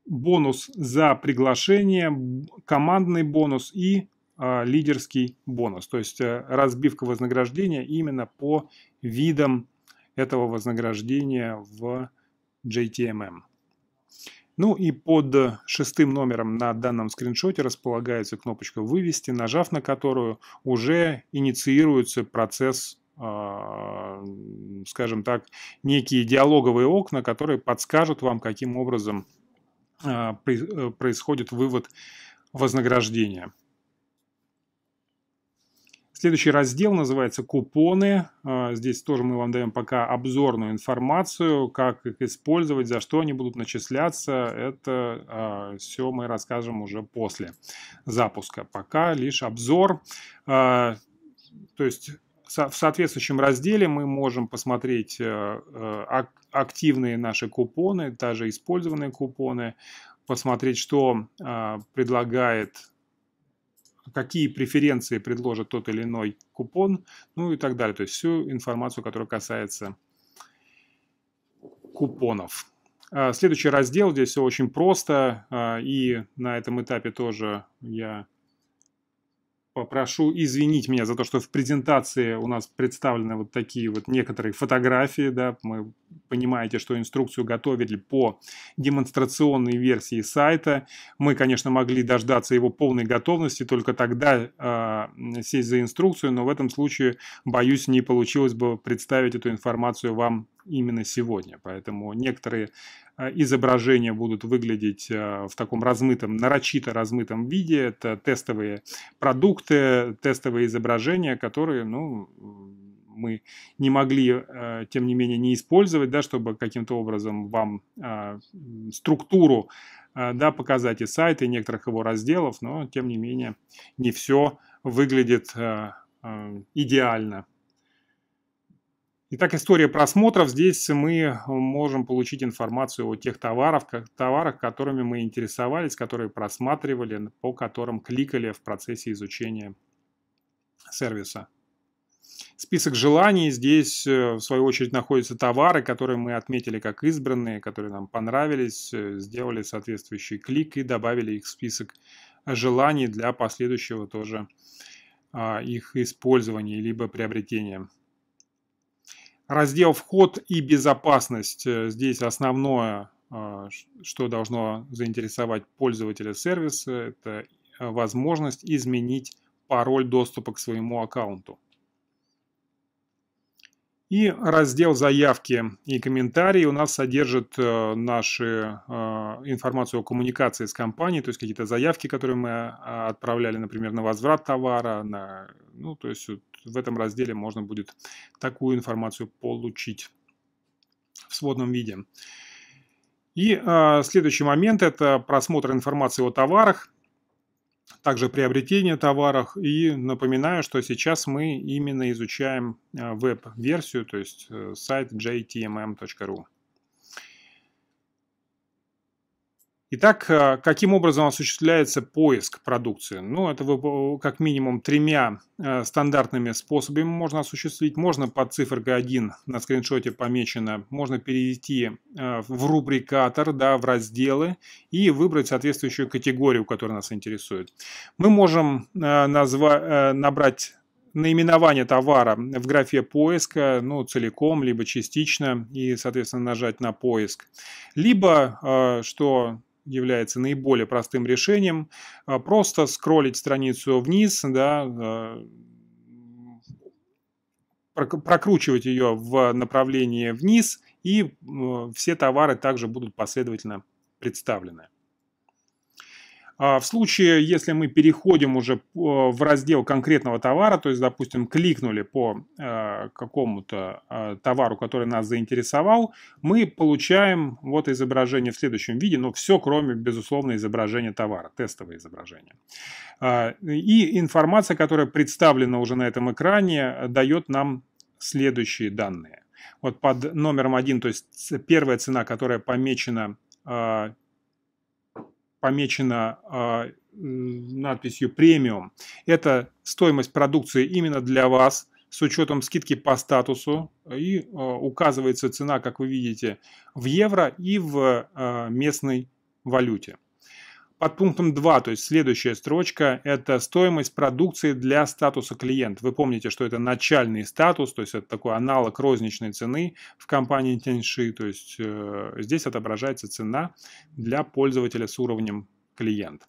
Бонус за приглашение, командный бонус и а, лидерский бонус, то есть э, разбивка вознаграждения именно по видам этого вознаграждения в JTMM. Ну и под шестым номером на данном скриншоте располагается кнопочка «Вывести», нажав на которую уже инициируется процесс а, скажем так, некие диалоговые окна, которые подскажут вам, каким образом а, э, происходит вывод вознаграждения. Следующий раздел называется «Купоны». А, здесь тоже мы вам даем пока обзорную информацию, как их использовать, за что они будут начисляться. Это а, все мы расскажем уже после запуска. Пока лишь обзор. А, то есть в соответствующем разделе мы можем посмотреть э, э, активные наши купоны, даже использованные купоны, посмотреть, что предлагает какие преференции предложит тот или иной купон, ну и так далее. То есть всю информацию, которая касается купонов. А, следующий раздел, здесь все очень просто, а, и на этом этапе тоже я попрошу извинить меня за то, что в презентации у нас представлены вот такие вот некоторые фотографии, да, мы понимаете, что инструкцию готовили по демонстрационной версии сайта. Мы, конечно, могли дождаться его полной готовности, только тогда э, сесть за инструкцию, но в этом случае, боюсь, не получилось бы представить эту информацию вам именно сегодня. Поэтому некоторые Э, изображения будут выглядеть э, в таком размытом, нарочито размытом виде. Это тестовые продукты, тестовые изображения, которые, ну, мы не могли, э, тем не менее, не использовать, да, чтобы каким-то образом вам структуру да, показать и сайты и некоторых его разделов, но, тем не менее, не все выглядит идеально. Итак, история просмотров. Здесь мы э, можем получить информацию о тех товарах, товарах, которыми мы интересовались, которые просматривали, по которым кликали в процессе изучения сервиса. Список желаний. Здесь, э, в свою очередь, находятся товары, которые мы отметили как избранные, которые нам понравились, э, сделали соответствующий клик и добавили их в список желаний для последующего тоже а, их использования либо приобретения. Раздел «Вход и безопасность» э, здесь основное, э, что должно заинтересовать пользователя сервиса, это э, возможность изменить пароль доступа к своему аккаунту. И раздел «Заявки и комментарии» у нас содержит э, нашу информацию о коммуникации с компанией, то есть какие-то заявки, которые мы а, отправляли, например, на возврат товара, на, ну, то есть в этом разделе можно будет такую информацию получить в сводном виде. И э, следующий момент – это просмотр информации о товарах, также приобретение товаров. И напоминаю, что сейчас мы именно изучаем а, веб-версию, то есть э, сайт jtmm.ru. Итак, э, каким образом осуществляется поиск продукции? Ну, это вы, э, как минимум тремя э, стандартными способами можно осуществить. Можно под циферкой 1 на скриншоте помечено, можно перейти в рубрикатор, да, в разделы и выбрать соответствующую категорию, которая нас интересует. Мы можем назва- набрать наименование товара в графе поиска, ну, целиком, либо частично, и, соответственно, нажать на поиск. Либо, что является наиболее простым решением. А, просто скроллить страницу вниз, да, а, прокручивать ее в направлении вниз, и а, все товары также будут последовательно представлены. А, в случае, если мы переходим уже э, в раздел конкретного товара, то есть, допустим, кликнули по э, какому-то э, товару, который нас заинтересовал, мы получаем вот изображение в следующем виде, но все кроме, безусловно, изображения товара, тестовое изображение. А, и информация, которая представлена уже на этом экране, дает нам следующие данные. Вот под номером один, то есть первая цена, которая помечена а, помечена надписью «Премиум». Это стоимость продукции именно для вас с учетом скидки по статусу. И а, указывается цена, как вы видите, в евро и в а, местной валюте под пунктом 2, то есть следующая строчка, это стоимость продукции для статуса клиент. Вы помните, что это начальный статус, то есть это такой аналог розничной цены в компании Тенши. то есть э, здесь отображается цена для пользователя с уровнем клиент.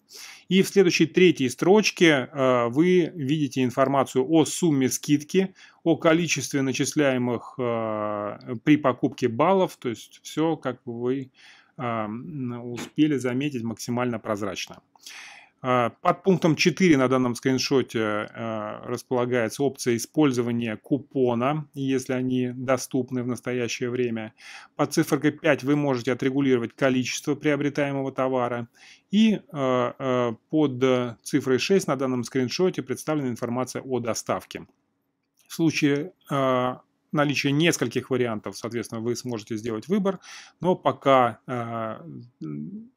И в следующей третьей строчке э, вы видите информацию о сумме скидки, о количестве начисляемых э, при покупке баллов, то есть все, как вы успели заметить максимально прозрачно. А, под пунктом 4 на данном скриншоте а, располагается опция использования купона, если они доступны в настоящее время. Под цифркой 5 вы можете отрегулировать количество приобретаемого товара. И а, под цифрой 6 на данном скриншоте представлена информация о доставке. В случае наличие нескольких вариантов, соответственно, вы сможете сделать выбор, но пока, э,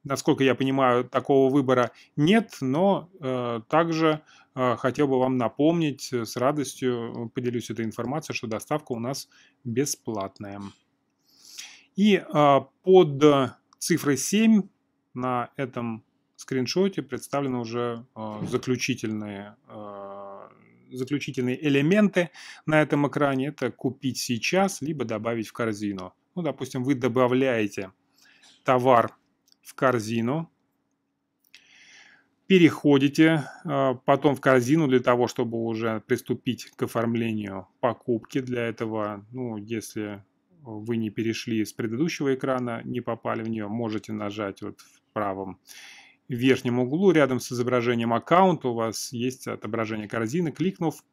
насколько я понимаю, такого выбора нет, но э, также э, хотел бы вам напомнить, с радостью поделюсь этой информацией, что доставка у нас бесплатная. И под цифрой 7 на этом скриншоте представлены уже заключительные заключительные элементы на этом экране – это купить сейчас, либо добавить в корзину. Ну, допустим, вы добавляете товар в корзину, переходите э, потом в корзину для того, чтобы уже приступить к оформлению покупки. Для этого, ну, если вы не перешли с предыдущего экрана, не попали в нее, можете нажать вот в правом в верхнем углу рядом с изображением аккаунта у вас есть отображение корзины. Кликнув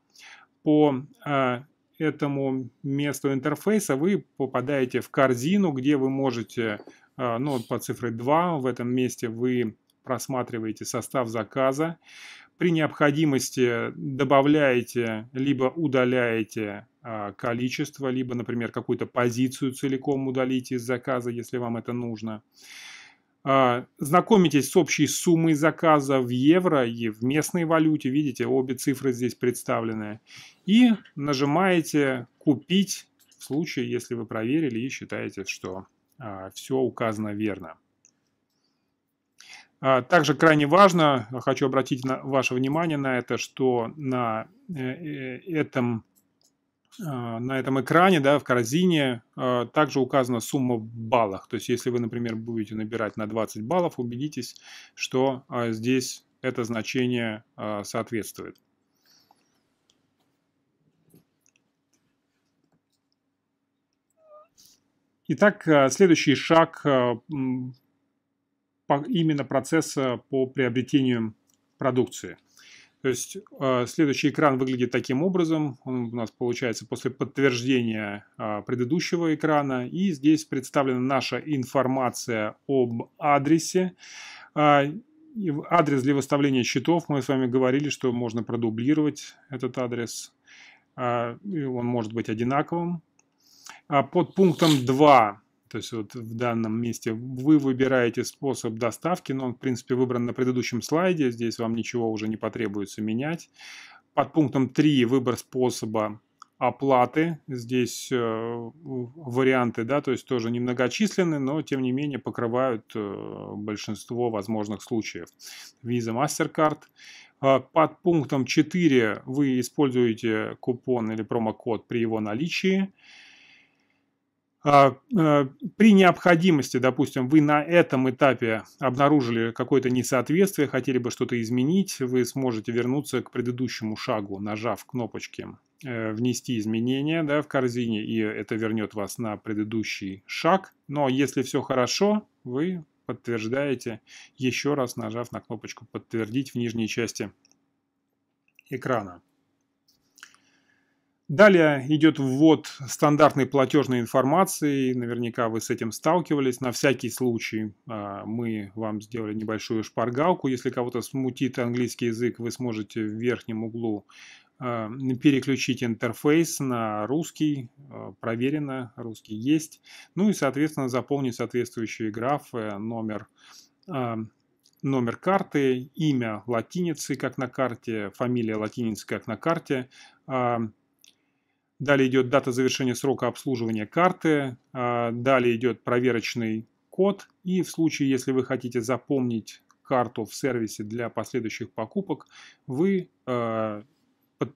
по э, этому месту интерфейса, вы попадаете в корзину, где вы можете, э, ну, по цифре 2, в этом месте вы просматриваете состав заказа. При необходимости добавляете либо удаляете э, количество, либо, например, какую-то позицию целиком удалите из заказа, если вам это нужно. А, знакомитесь с общей суммой заказа в евро и в местной валюте. Видите, обе цифры здесь представлены. И нажимаете «Купить» в случае, если вы проверили и считаете, что а, все указано верно. А, также крайне важно, хочу обратить ваше внимание на это, что на э, э, этом а, на этом экране, да, в корзине а, также указана сумма в баллах. То есть, если вы, например, будете набирать на 20 баллов, убедитесь, что а, здесь это значение соответствует. Итак, следующий шаг именно процесса по приобретению продукции – то есть а, следующий экран выглядит таким образом. Он у нас получается после подтверждения а, предыдущего экрана. И здесь представлена наша информация об адресе. А, адрес для выставления счетов. Мы с вами говорили, что можно продублировать этот адрес. Он может быть одинаковым. Под пунктом 2 то есть вот в данном месте вы выбираете способ доставки, но он, в принципе, выбран на предыдущем слайде, здесь вам ничего уже не потребуется менять. Под пунктом 3 выбор способа оплаты. Здесь э, варианты, да, то есть тоже немногочисленны, но тем не менее покрывают э, большинство возможных случаев. Visa, MasterCard. Э, под пунктом 4 вы используете купон или промокод при его наличии. А, э, при необходимости, допустим, вы на этом этапе обнаружили какое-то несоответствие, хотели бы что-то изменить, вы сможете вернуться к предыдущему шагу, нажав кнопочки э, «Внести изменения» да, в корзине, и это вернет вас на предыдущий шаг. Но если все хорошо, вы подтверждаете, еще раз нажав на кнопочку «Подтвердить» в нижней части экрана. Далее идет ввод стандартной платежной информации. Наверняка вы с этим сталкивались. На всякий случай а, мы вам сделали небольшую шпаргалку. Если кого-то смутит английский язык, вы сможете в верхнем углу а, переключить интерфейс на русский, а, проверено, русский есть. Ну и, соответственно, заполнить соответствующие графы, э, номер номер карты, имя латиницы, как на карте, фамилия латиницы, как на карте, Далее идет дата завершения срока обслуживания карты. А, далее идет проверочный код. И в случае, если вы хотите запомнить карту в сервисе для последующих покупок, вы а,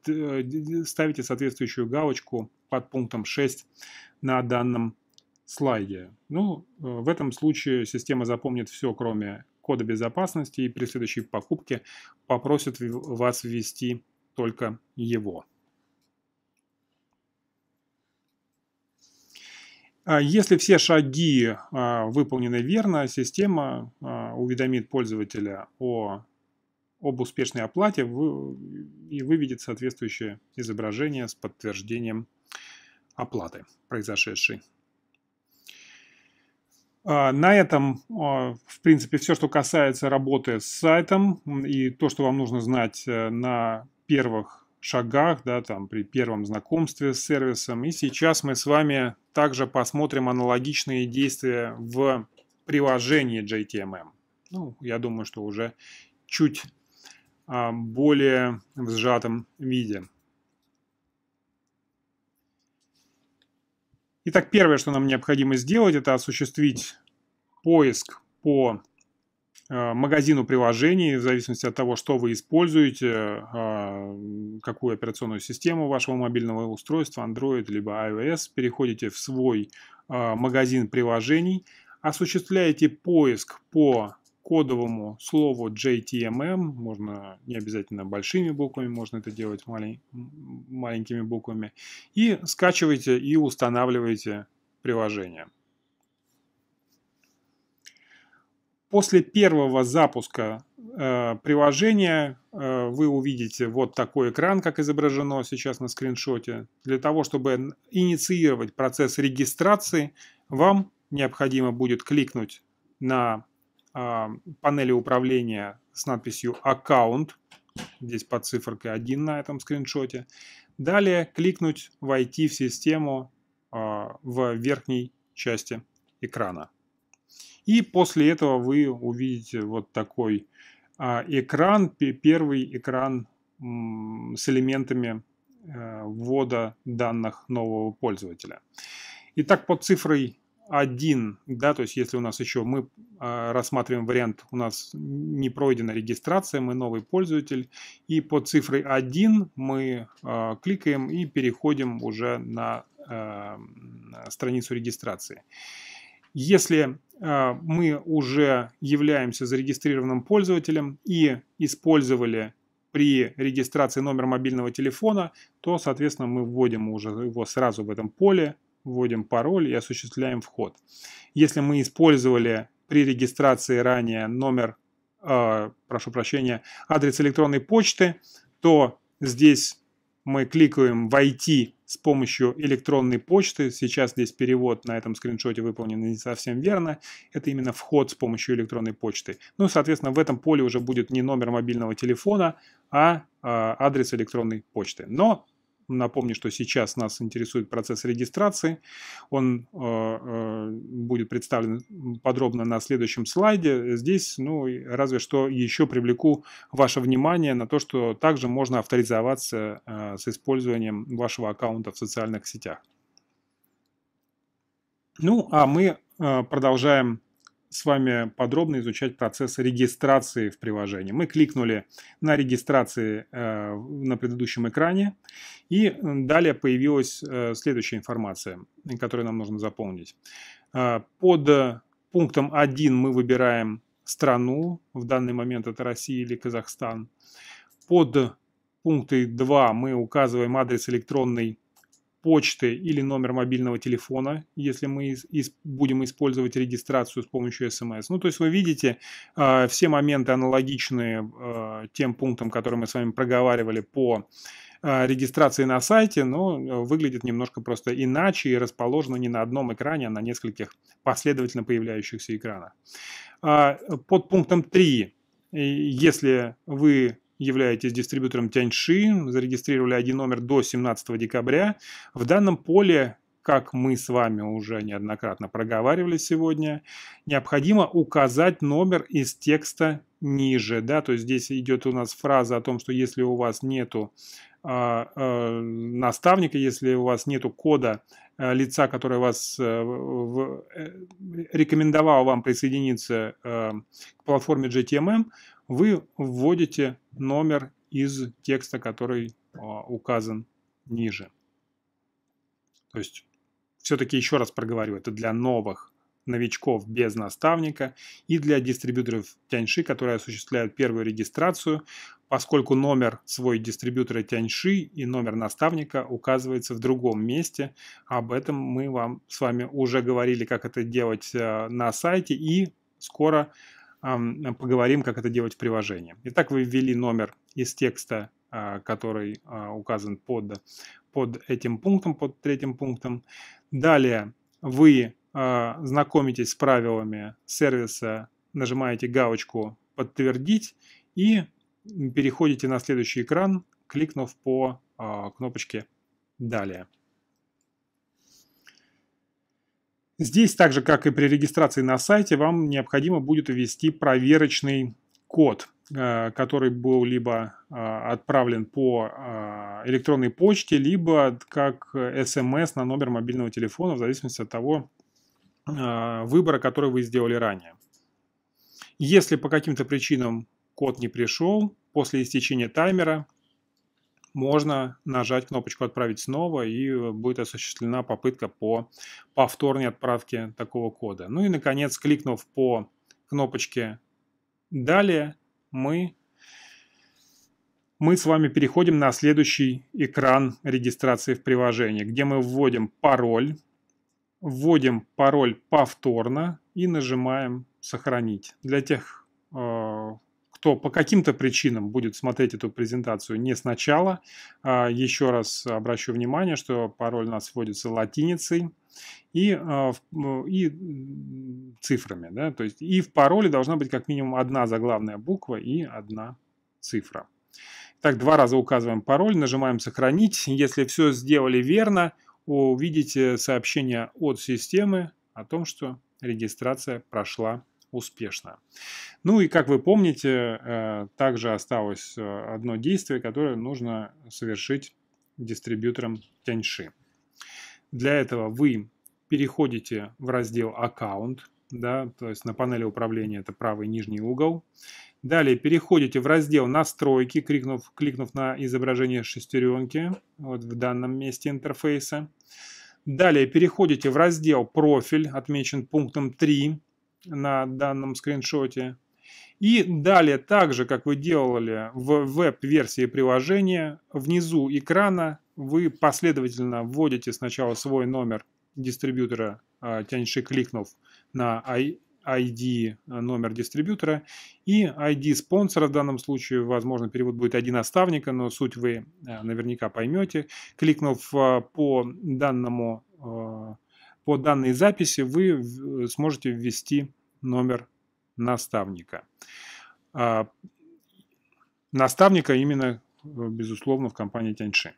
э, ставите соответствующую галочку под пунктом 6 на данном слайде. Ну, э, в этом случае система запомнит все, кроме кода безопасности, и при следующей покупке попросит вас ввести только его. А если все шаги а, выполнены верно, система а, уведомит пользователя о, об успешной оплате и выведет соответствующее изображение с подтверждением оплаты произошедшей. На этом, в принципе, все, что касается работы с сайтом и то, что вам нужно знать э, на первых шагах, да, там при первом знакомстве с сервисом. И сейчас мы с вами также посмотрим аналогичные действия в приложении JTMM. Ну, я думаю, что уже чуть а, более в сжатом виде. Итак, первое, что нам необходимо сделать, это осуществить поиск по Э, магазину приложений, в зависимости от того, что вы используете, э, какую операционную систему вашего мобильного устройства, Android либо iOS, переходите в свой э, магазин приложений, осуществляете поиск по кодовому слову JTMM, можно не обязательно большими буквами, можно это делать малень... маленькими буквами, и скачиваете и устанавливаете приложение. После первого запуска э, приложения э, вы увидите вот такой экран, как изображено сейчас на скриншоте. Для того, чтобы инициировать процесс регистрации, вам необходимо будет кликнуть на э, панели управления с надписью «Аккаунт». Здесь под цифркой 1 на этом скриншоте. Далее кликнуть «Войти в систему» а, в верхней части экрана. И после этого вы увидите вот такой а, экран, первый экран с элементами э, ввода данных нового пользователя. Итак, под цифрой 1, да, то есть если у нас еще мы э, рассматриваем вариант, у нас не пройдена регистрация, мы новый пользователь, и под цифрой 1 мы э, кликаем и переходим уже на э, страницу регистрации. Если а, мы уже являемся зарегистрированным пользователем и использовали при регистрации номер мобильного телефона, то, соответственно, мы вводим уже его сразу в этом поле, вводим пароль и осуществляем вход. Если мы использовали при регистрации ранее номер, э, прошу прощения, адрес электронной почты, то здесь мы кликаем «Войти» с помощью электронной почты. Сейчас здесь перевод на этом скриншоте выполнен не совсем верно. Это именно вход с помощью электронной почты. Ну, соответственно, в этом поле уже будет не номер мобильного телефона, а э, адрес электронной почты. Но Напомню, что сейчас нас интересует процесс регистрации. Он э, э будет представлен подробно на следующем слайде. Здесь, ну, разве что еще привлеку ваше внимание на то, что также можно авторизоваться э, с использованием вашего аккаунта в социальных сетях. Ну, а мы э, продолжаем с вами подробно изучать процесс регистрации в приложении. Мы кликнули на регистрации э, на предыдущем экране, и далее появилась э, следующая информация, которую нам нужно заполнить. Э, под пунктом 1 мы выбираем страну, в данный момент это Россия или Казахстан. Под пункты 2 мы указываем адрес электронной почты или номер мобильного телефона, если мы из, из, будем использовать регистрацию с помощью смс. Ну, то есть вы видите, э, все моменты аналогичны э, а, тем пунктам, которые мы с вами проговаривали по э, регистрации на сайте, но выглядит немножко просто иначе и расположено не на одном экране, а на нескольких последовательно появляющихся экранах. Под пунктом 3 если вы являетесь дистрибьютором Тяньши, зарегистрировали один номер до 17 декабря. В данном поле как мы с вами уже неоднократно проговаривали сегодня, необходимо указать номер из текста ниже. Да? То есть здесь идет у нас фраза о том, что если у вас нету а, а, наставника, если у вас нету кода а, лица, который вас э, в, э, рекомендовал вам присоединиться э, к платформе GTMM, вы вводите номер из текста, который а, указан ниже. То есть, все-таки еще раз проговорю, это для новых новичков без наставника и для дистрибьюторов Тяньши, которые осуществляют первую регистрацию, поскольку номер свой дистрибьютора Тяньши и номер наставника указывается в другом месте. Об этом мы вам с вами уже говорили, как это делать э, на сайте и скоро поговорим, как это делать в приложении. Итак, вы ввели номер из текста, а, который а, указан под, под этим пунктом, под третьим пунктом. Далее вы а, знакомитесь с правилами сервиса, нажимаете галочку «Подтвердить» и переходите на следующий экран, кликнув по кнопочке «Далее». Здесь, так же как и при регистрации на сайте, вам необходимо будет ввести проверочный код, э, который был либо э, отправлен по э, электронной почте, либо как смс на номер мобильного телефона, в зависимости от того выбора, который вы сделали ранее. Если по каким-то причинам код не пришел, после истечения таймера можно нажать кнопочку «Отправить снова» и э, будет осуществлена попытка по повторной отправке такого кода. Ну и, наконец, кликнув по кнопочке «Далее», мы, мы с вами переходим на следующий экран регистрации в приложении, где мы вводим пароль, вводим пароль повторно и нажимаем «Сохранить». Для тех, э, кто по каким-то причинам будет смотреть эту презентацию не сначала, а, еще раз обращу внимание, что пароль у нас вводится латиницей и, а, ну, и цифрами. Да? То есть и в пароле должна быть как минимум одна заглавная буква и одна цифра. Так, два раза указываем пароль, нажимаем «Сохранить». Если все сделали верно, увидите сообщение от системы о том, что регистрация прошла успешно. Ну и, как вы помните, э, также осталось э, одно действие, которое нужно совершить дистрибьютором Тяньши. Для этого вы переходите в раздел «Аккаунт», да, то есть на панели управления это правый нижний угол. Далее переходите в раздел «Настройки», кликнув, кликнув на изображение шестеренки вот в данном месте интерфейса. Далее переходите в раздел «Профиль», отмечен пунктом 3 на данном скриншоте. И далее, так же, как вы делали в веб-версии приложения, внизу экрана вы последовательно вводите сначала свой номер дистрибьютора, а, тянешь и кликнув на ID э, номер дистрибьютора и ID спонсора в данном случае, возможно, перевод будет ID наставника, но суть вы э, наверняка поймете. Кликнув э, по данному по данной записи вы э, сможете ввести номер наставника. А, наставника именно, э, безусловно, в компании Тяньши.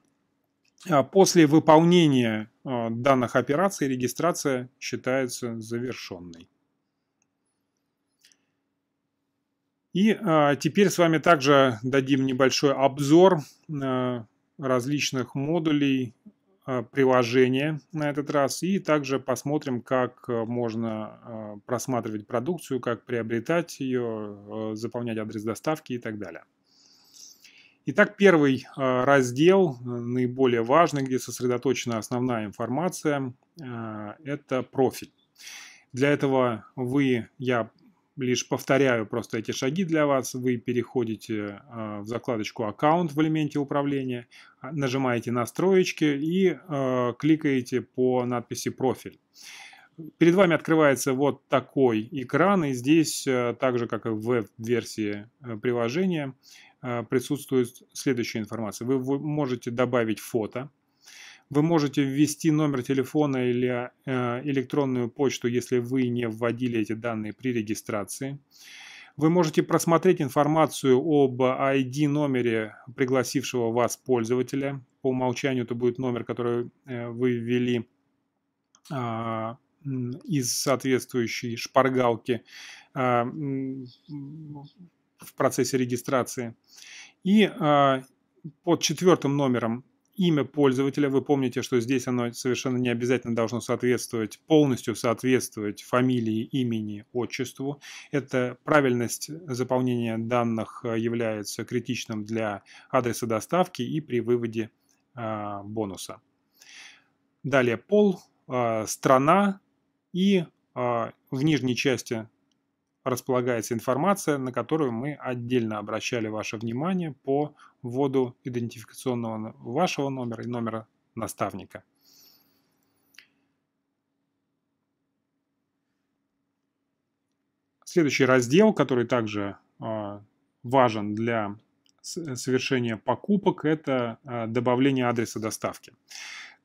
А после выполнения э, данных операций регистрация считается завершенной. И а, теперь с вами также дадим небольшой обзор различных модулей а, приложение на этот раз и также посмотрим, как э, можно а, просматривать продукцию, как приобретать ее, э, заполнять адрес доставки и так далее. Итак, первый а, раздел, э, наиболее важный, где сосредоточена основная информация, это профиль. Для этого вы, я лишь повторяю просто эти шаги для вас. Вы переходите э, в закладочку «Аккаунт» в элементе управления, а, нажимаете «Настроечки» и э, кликаете по надписи «Профиль». Перед вами открывается вот такой экран, и здесь, э, так же как и в веб-версии э, приложения, э, присутствует следующая информация. Вы можете добавить фото, вы можете ввести номер телефона или э, электронную почту, если вы не вводили эти данные при регистрации. Вы можете просмотреть информацию об ID-номере пригласившего вас пользователя. По умолчанию это будет номер, который э, вы ввели э, из соответствующей шпаргалки а, в процессе регистрации. И а, под четвертым номером имя пользователя. Вы помните, что здесь оно совершенно не обязательно должно соответствовать, полностью соответствовать фамилии, имени, отчеству. Это правильность заполнения данных э, является критичным для адреса доставки и при выводе э, бонуса. Далее пол, э, страна и э, в нижней части располагается информация, на которую мы отдельно обращали ваше внимание по вводу идентификационного вашего номера и номера наставника. Следующий раздел, который также а, важен для совершения покупок, это а, добавление адреса доставки.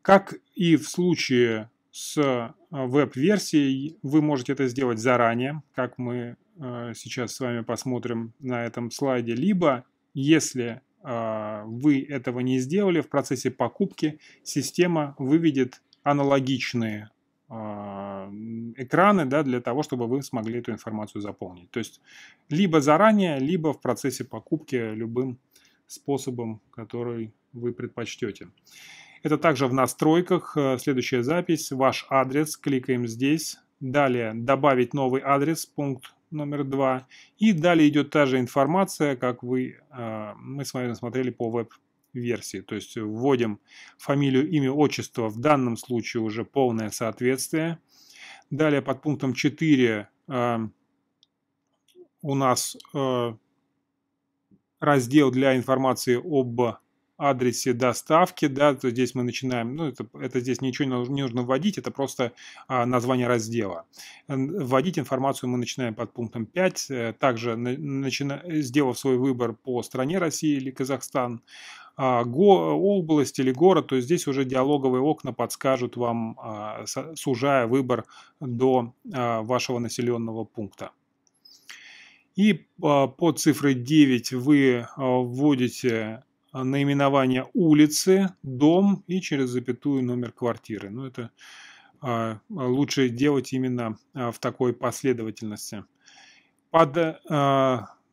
Как и в случае с э, веб-версией вы можете это сделать заранее, как мы э, сейчас с вами посмотрим на этом слайде, либо если э, вы этого не сделали, в процессе покупки система выведет аналогичные экраны да, для того, чтобы вы смогли эту информацию заполнить. То есть либо заранее, либо в процессе покупки любым способом, который вы предпочтете. Это также в настройках. Э, следующая запись, ваш адрес. Кликаем здесь. Далее добавить новый адрес, пункт номер два И далее идет та же информация, как вы, э, мы с вами смотрели по веб версии. То есть вводим фамилию, имя, отчество, в данном случае уже полное соответствие. Далее под пунктом 4 э, у нас раздел для информации об адресе доставки, да, то здесь мы начинаем, ну, это, это здесь ничего не нужно вводить, это просто а, название раздела. Вводить информацию мы начинаем под пунктом 5, э, также на, начина, сделав свой выбор по стране России или Казахстан, а, го, область или город, то здесь уже диалоговые окна подскажут вам, а, сужая выбор до а, вашего населенного пункта. И по цифре 9 вы вводите а, наименование улицы, дом и через запятую номер квартиры. Ну, это а, лучше делать именно а, в такой последовательности. Под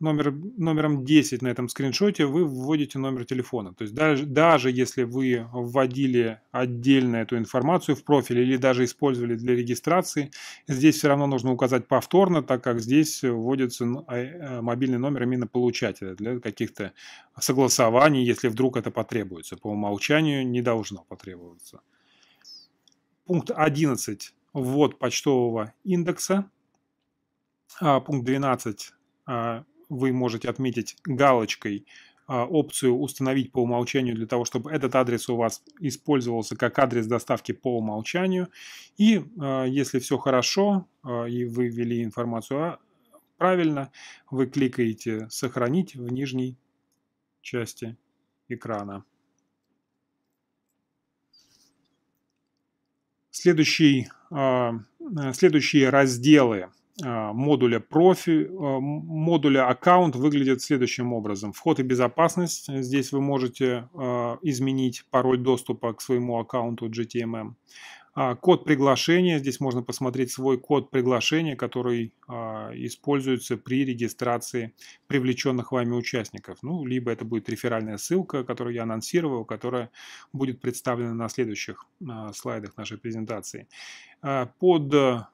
номер, номером 10 на этом скриншоте вы вводите номер телефона. То есть даже, даже если вы вводили отдельно эту информацию в профиль или даже использовали для регистрации, здесь все равно нужно указать повторно, так как здесь вводится а, э, мобильный номер именно получателя для каких-то согласований, если вдруг это потребуется. По умолчанию не должно потребоваться. Пункт 11. Ввод почтового индекса. А, пункт 12 вы можете отметить галочкой а, опцию «Установить по умолчанию» для того, чтобы этот адрес у вас использовался как адрес доставки по умолчанию. И а, если все хорошо а, и вы ввели информацию правильно, вы кликаете «Сохранить» в нижней части экрана. Следующий, следующие разделы – а, модуля профи, а, модуля аккаунт выглядит следующим образом. Вход и безопасность. Э, здесь вы можете а, изменить пароль доступа к своему аккаунту GTMM. Код приглашения. Здесь можно посмотреть свой код приглашения, который используется при регистрации привлеченных вами участников. Ну, либо это будет реферальная ссылка, которую я анонсировал, которая будет представлена на следующих слайдах нашей презентации. Под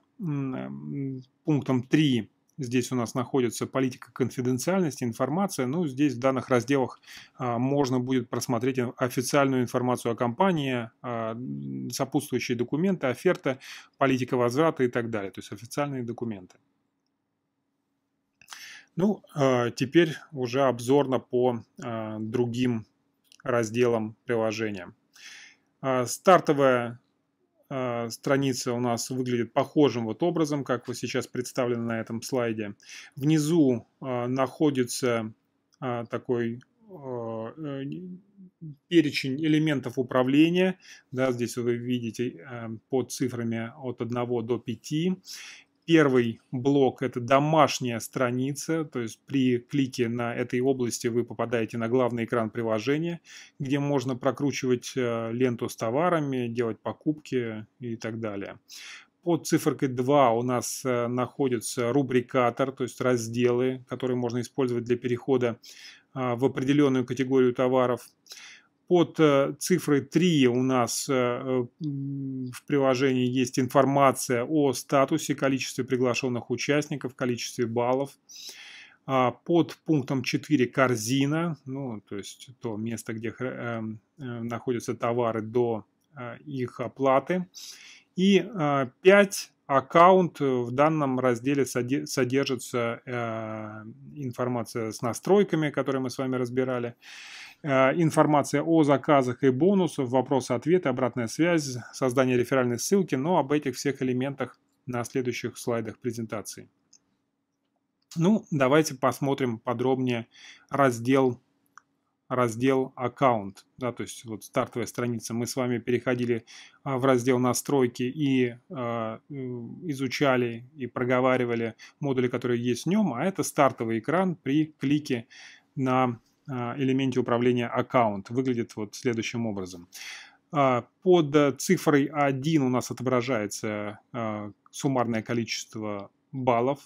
пунктом 3 Здесь у нас находится политика конфиденциальности, информация. Ну, здесь в данных разделах а, можно будет просмотреть официальную информацию о компании, а, сопутствующие документы, оферта, политика возврата и так далее. То есть официальные документы. Ну, а, теперь уже обзорно по а, другим разделам приложения. А, стартовая а, страница у нас выглядит похожим вот образом, как вы сейчас представлено на этом слайде. Внизу а, находится а, такой э, перечень элементов управления. Да, здесь вы видите э, под цифрами от 1 до 5. Первый блок – это домашняя страница, то есть при клике на этой области вы попадаете на главный экран приложения, где можно прокручивать э, ленту с товарами, делать покупки и так далее. Под циферкой 2 у нас э, находится рубрикатор, то есть разделы, которые можно использовать для перехода э, в определенную категорию товаров. Под э, цифрой 3 у нас э, в приложении есть информация о статусе, количестве приглашенных участников, количестве баллов. А, под пунктом 4 корзина, ну, то есть то место, где эм, э, находятся товары до их оплаты. И 5 аккаунт в данном разделе содержится информация с настройками, которые мы с вами разбирали. Э, информация о заказах и бонусах, вопросы-ответы, обратная связь, создание реферальной ссылки, но об этих всех элементах на следующих слайдах презентации. Ну, давайте посмотрим подробнее раздел раздел аккаунт, да, то есть вот стартовая страница. Мы с вами переходили а, в раздел настройки и а, э, изучали и проговаривали модули, которые есть в нем, а это стартовый экран при клике на а, элементе управления аккаунт. Выглядит вот следующим образом. А, под э, цифрой 1 у нас отображается а, суммарное количество баллов.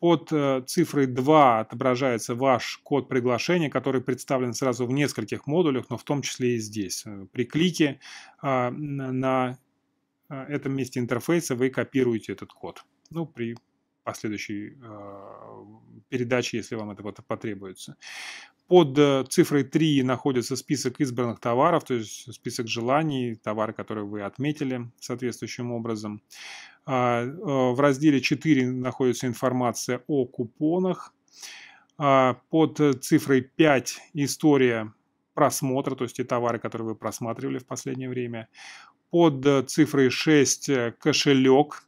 Под э, цифрой 2 отображается ваш код приглашения, который представлен сразу в нескольких модулях, но в том числе и здесь. Э, при клике на этом месте интерфейса вы копируете этот код. Ну, при последующей э, передаче, если вам это потребуется. Под э, цифрой 3 находится список избранных товаров, то есть список желаний, товары, которые вы отметили соответствующим образом. А, э, в разделе 4 находится информация о купонах. А, под э, цифрой 5 история просмотра, то есть те товары, которые вы просматривали в последнее время. Под цифрой 6 кошелек,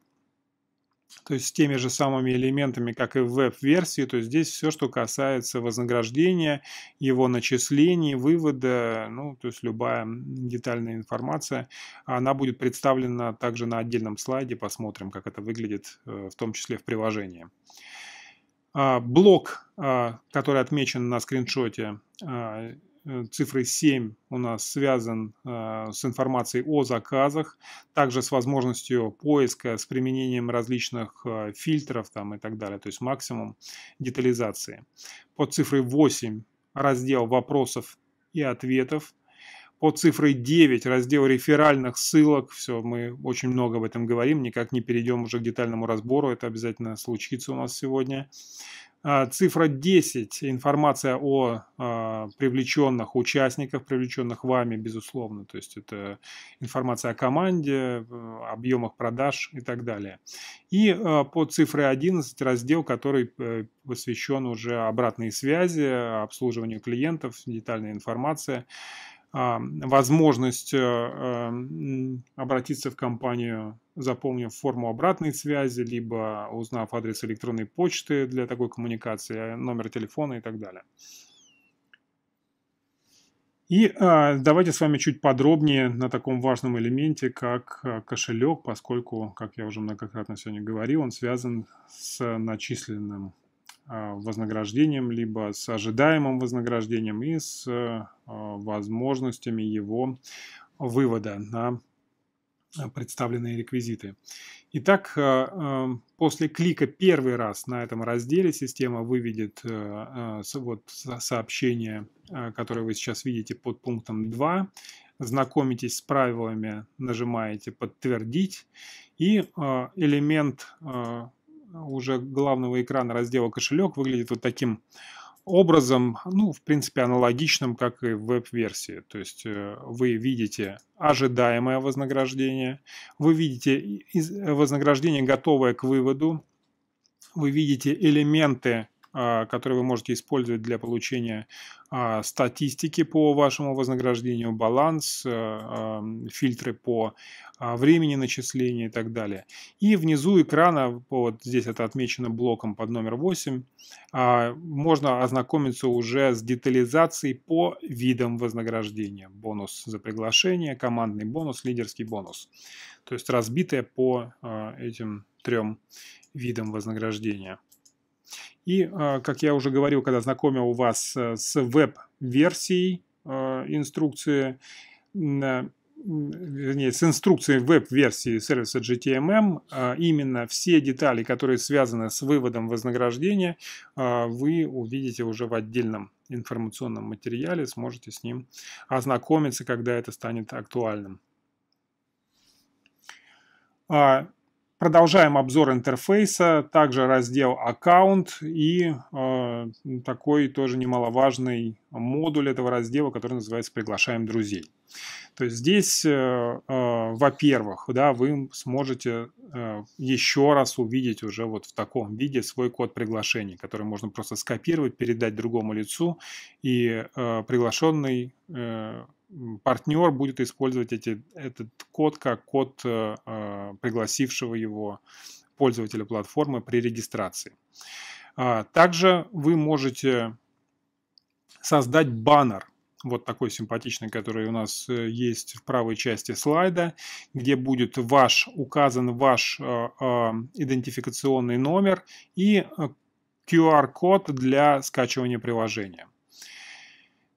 то есть с теми же самыми элементами, как и в веб-версии, то здесь все, что касается вознаграждения, его начислений, вывода, ну, то есть любая детальная информация, она будет представлена также на отдельном слайде, посмотрим, как это выглядит, э, в том числе в приложении. А, блок, а, который отмечен на скриншоте, а, Э, цифры 7 у нас связан э, с информацией о заказах, также с возможностью поиска, с применением различных э, фильтров там, и так далее, то есть максимум детализации. Под цифрой 8 раздел вопросов и ответов, по цифре 9 раздел реферальных ссылок. Все, мы очень много об этом говорим, никак не перейдем уже к детальному разбору, это обязательно случится у нас сегодня. А, цифра 10 – информация о э, а, привлеченных участниках, привлеченных вами, безусловно. То есть это информация о команде, объемах продаж и так далее. И э, по цифре 11 раздел, который э, посвящен уже обратной связи, обслуживанию клиентов, детальная информация. А, возможность э, э, обратиться в компанию, заполнив форму обратной связи, либо узнав адрес электронной почты для такой коммуникации, э, номер телефона и так далее. И а, давайте с вами чуть подробнее на таком важном элементе, как кошелек, поскольку, как я уже многократно сегодня говорил, он связан с начисленным а, вознаграждением, либо с ожидаемым вознаграждением и с а, возможностями его вывода на а, представленные реквизиты. Итак, после клика первый раз на этом разделе система выведет вот сообщение, которое вы сейчас видите под пунктом 2. Знакомитесь с правилами, нажимаете «Подтвердить». И элемент уже главного экрана раздела кошелек выглядит вот таким образом, ну, в принципе, аналогичным, как и в веб-версии. То есть э, вы видите ожидаемое вознаграждение, вы видите э, вознаграждение, готовое к выводу, вы видите элементы а, который вы можете использовать для получения а, статистики по вашему вознаграждению, баланс, а, фильтры по времени начисления и так далее. И внизу экрана, вот здесь это отмечено блоком под номер 8, можно ознакомиться уже с детализацией по видам вознаграждения. Бонус за приглашение, командный бонус, лидерский бонус. То есть разбитое по этим трем видам вознаграждения. И, а, как я уже говорил, когда знакомил вас э, с веб-версией а, инструкции, вернее, с инструкцией веб-версии сервиса GTMM, а именно все детали, которые связаны с выводом вознаграждения, вы увидите уже в отдельном информационном материале, сможете с ним ознакомиться, когда это станет актуальным. Продолжаем обзор интерфейса, также раздел «Аккаунт» и э, такой тоже немаловажный модуль этого раздела, который называется «Приглашаем друзей». То есть здесь, э, э, во-первых, да, вы сможете э, еще раз увидеть уже вот в таком виде свой код приглашения, который можно просто скопировать, передать другому лицу, и приглашенный партнер будет использовать эти, этот код как код пригласившего его пользователя платформы при регистрации. А также вы можете создать баннер – вот такой симпатичный, который у нас э, есть в правой части слайда, где будет ваш, указан ваш э, э, идентификационный номер и QR-код для скачивания приложения.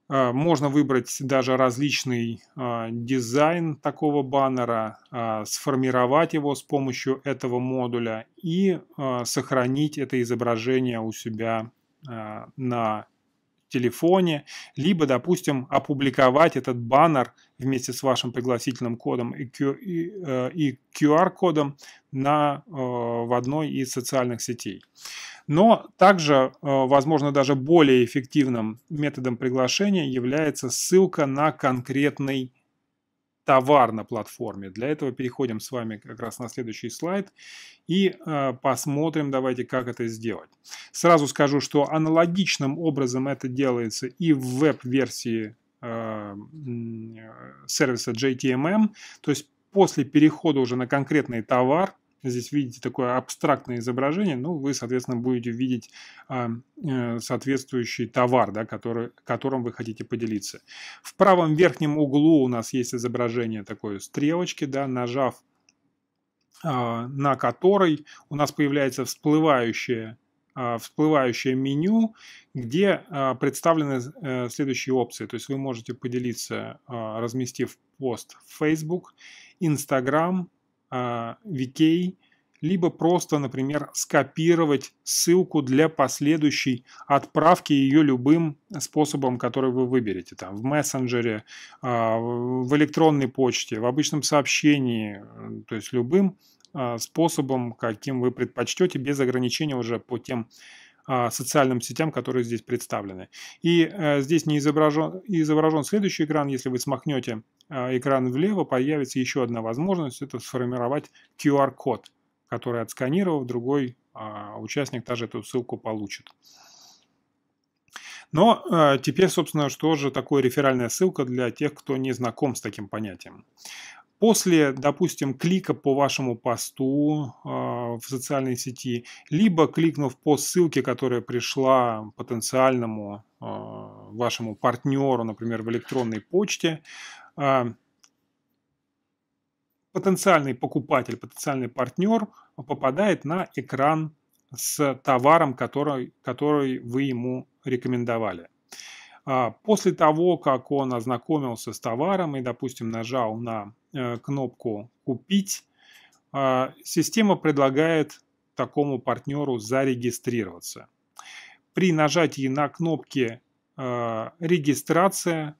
Можно выбрать даже различный дизайн такого баннера, сформировать его с помощью этого модуля и сохранить это изображение у себя на телефоне, либо, допустим, опубликовать этот баннер вместе с вашим пригласительным кодом и QR-кодом э, на, э, в одной из социальных сетей. Но также, э, возможно, даже более эффективным методом приглашения является ссылка на конкретный товар на платформе. Для этого переходим с вами как раз на следующий слайд и э, посмотрим, давайте, как это сделать. Сразу скажу, что аналогичным образом это делается и в веб-версии э, э, сервиса JTMM, то есть после перехода уже на конкретный товар здесь видите такое абстрактное изображение, ну, вы, соответственно, будете видеть а, э, соответствующий товар, да, который, которым вы хотите поделиться. В правом верхнем углу у нас есть изображение такой стрелочки, да, нажав а, на которой у нас появляется всплывающее а, всплывающее меню, где представлены э, следующие опции. То есть вы можете поделиться, разместив пост в Facebook, Instagram, VK, а, либо просто, например, скопировать ссылку для последующей отправки ее любым способом, который вы выберете, там, в мессенджере, а, в электронной почте, в обычном сообщении, э, то есть любым а, способом, каким вы предпочтете, без ограничения уже по тем социальным сетям, которые здесь представлены. И э, здесь не изображен, изображен следующий экран, если вы смахнете Э, экран влево появится еще одна возможность – это сформировать QR-код, который, отсканировав, другой а, участник также эту ссылку получит. Но э, теперь, собственно, что же такое реферальная ссылка для тех, кто не знаком с таким понятием. После, допустим, клика по вашему посту э, в социальной сети, либо кликнув по ссылке, которая пришла потенциальному э, вашему партнеру, например, в электронной почте, а, потенциальный покупатель, потенциальный партнер попадает на экран с товаром, который, который вы ему рекомендовали. А, после того, как он ознакомился с товаром и, допустим, нажал на э, кнопку «Купить», а, система предлагает такому партнеру зарегистрироваться. При нажатии на кнопки э, «Регистрация»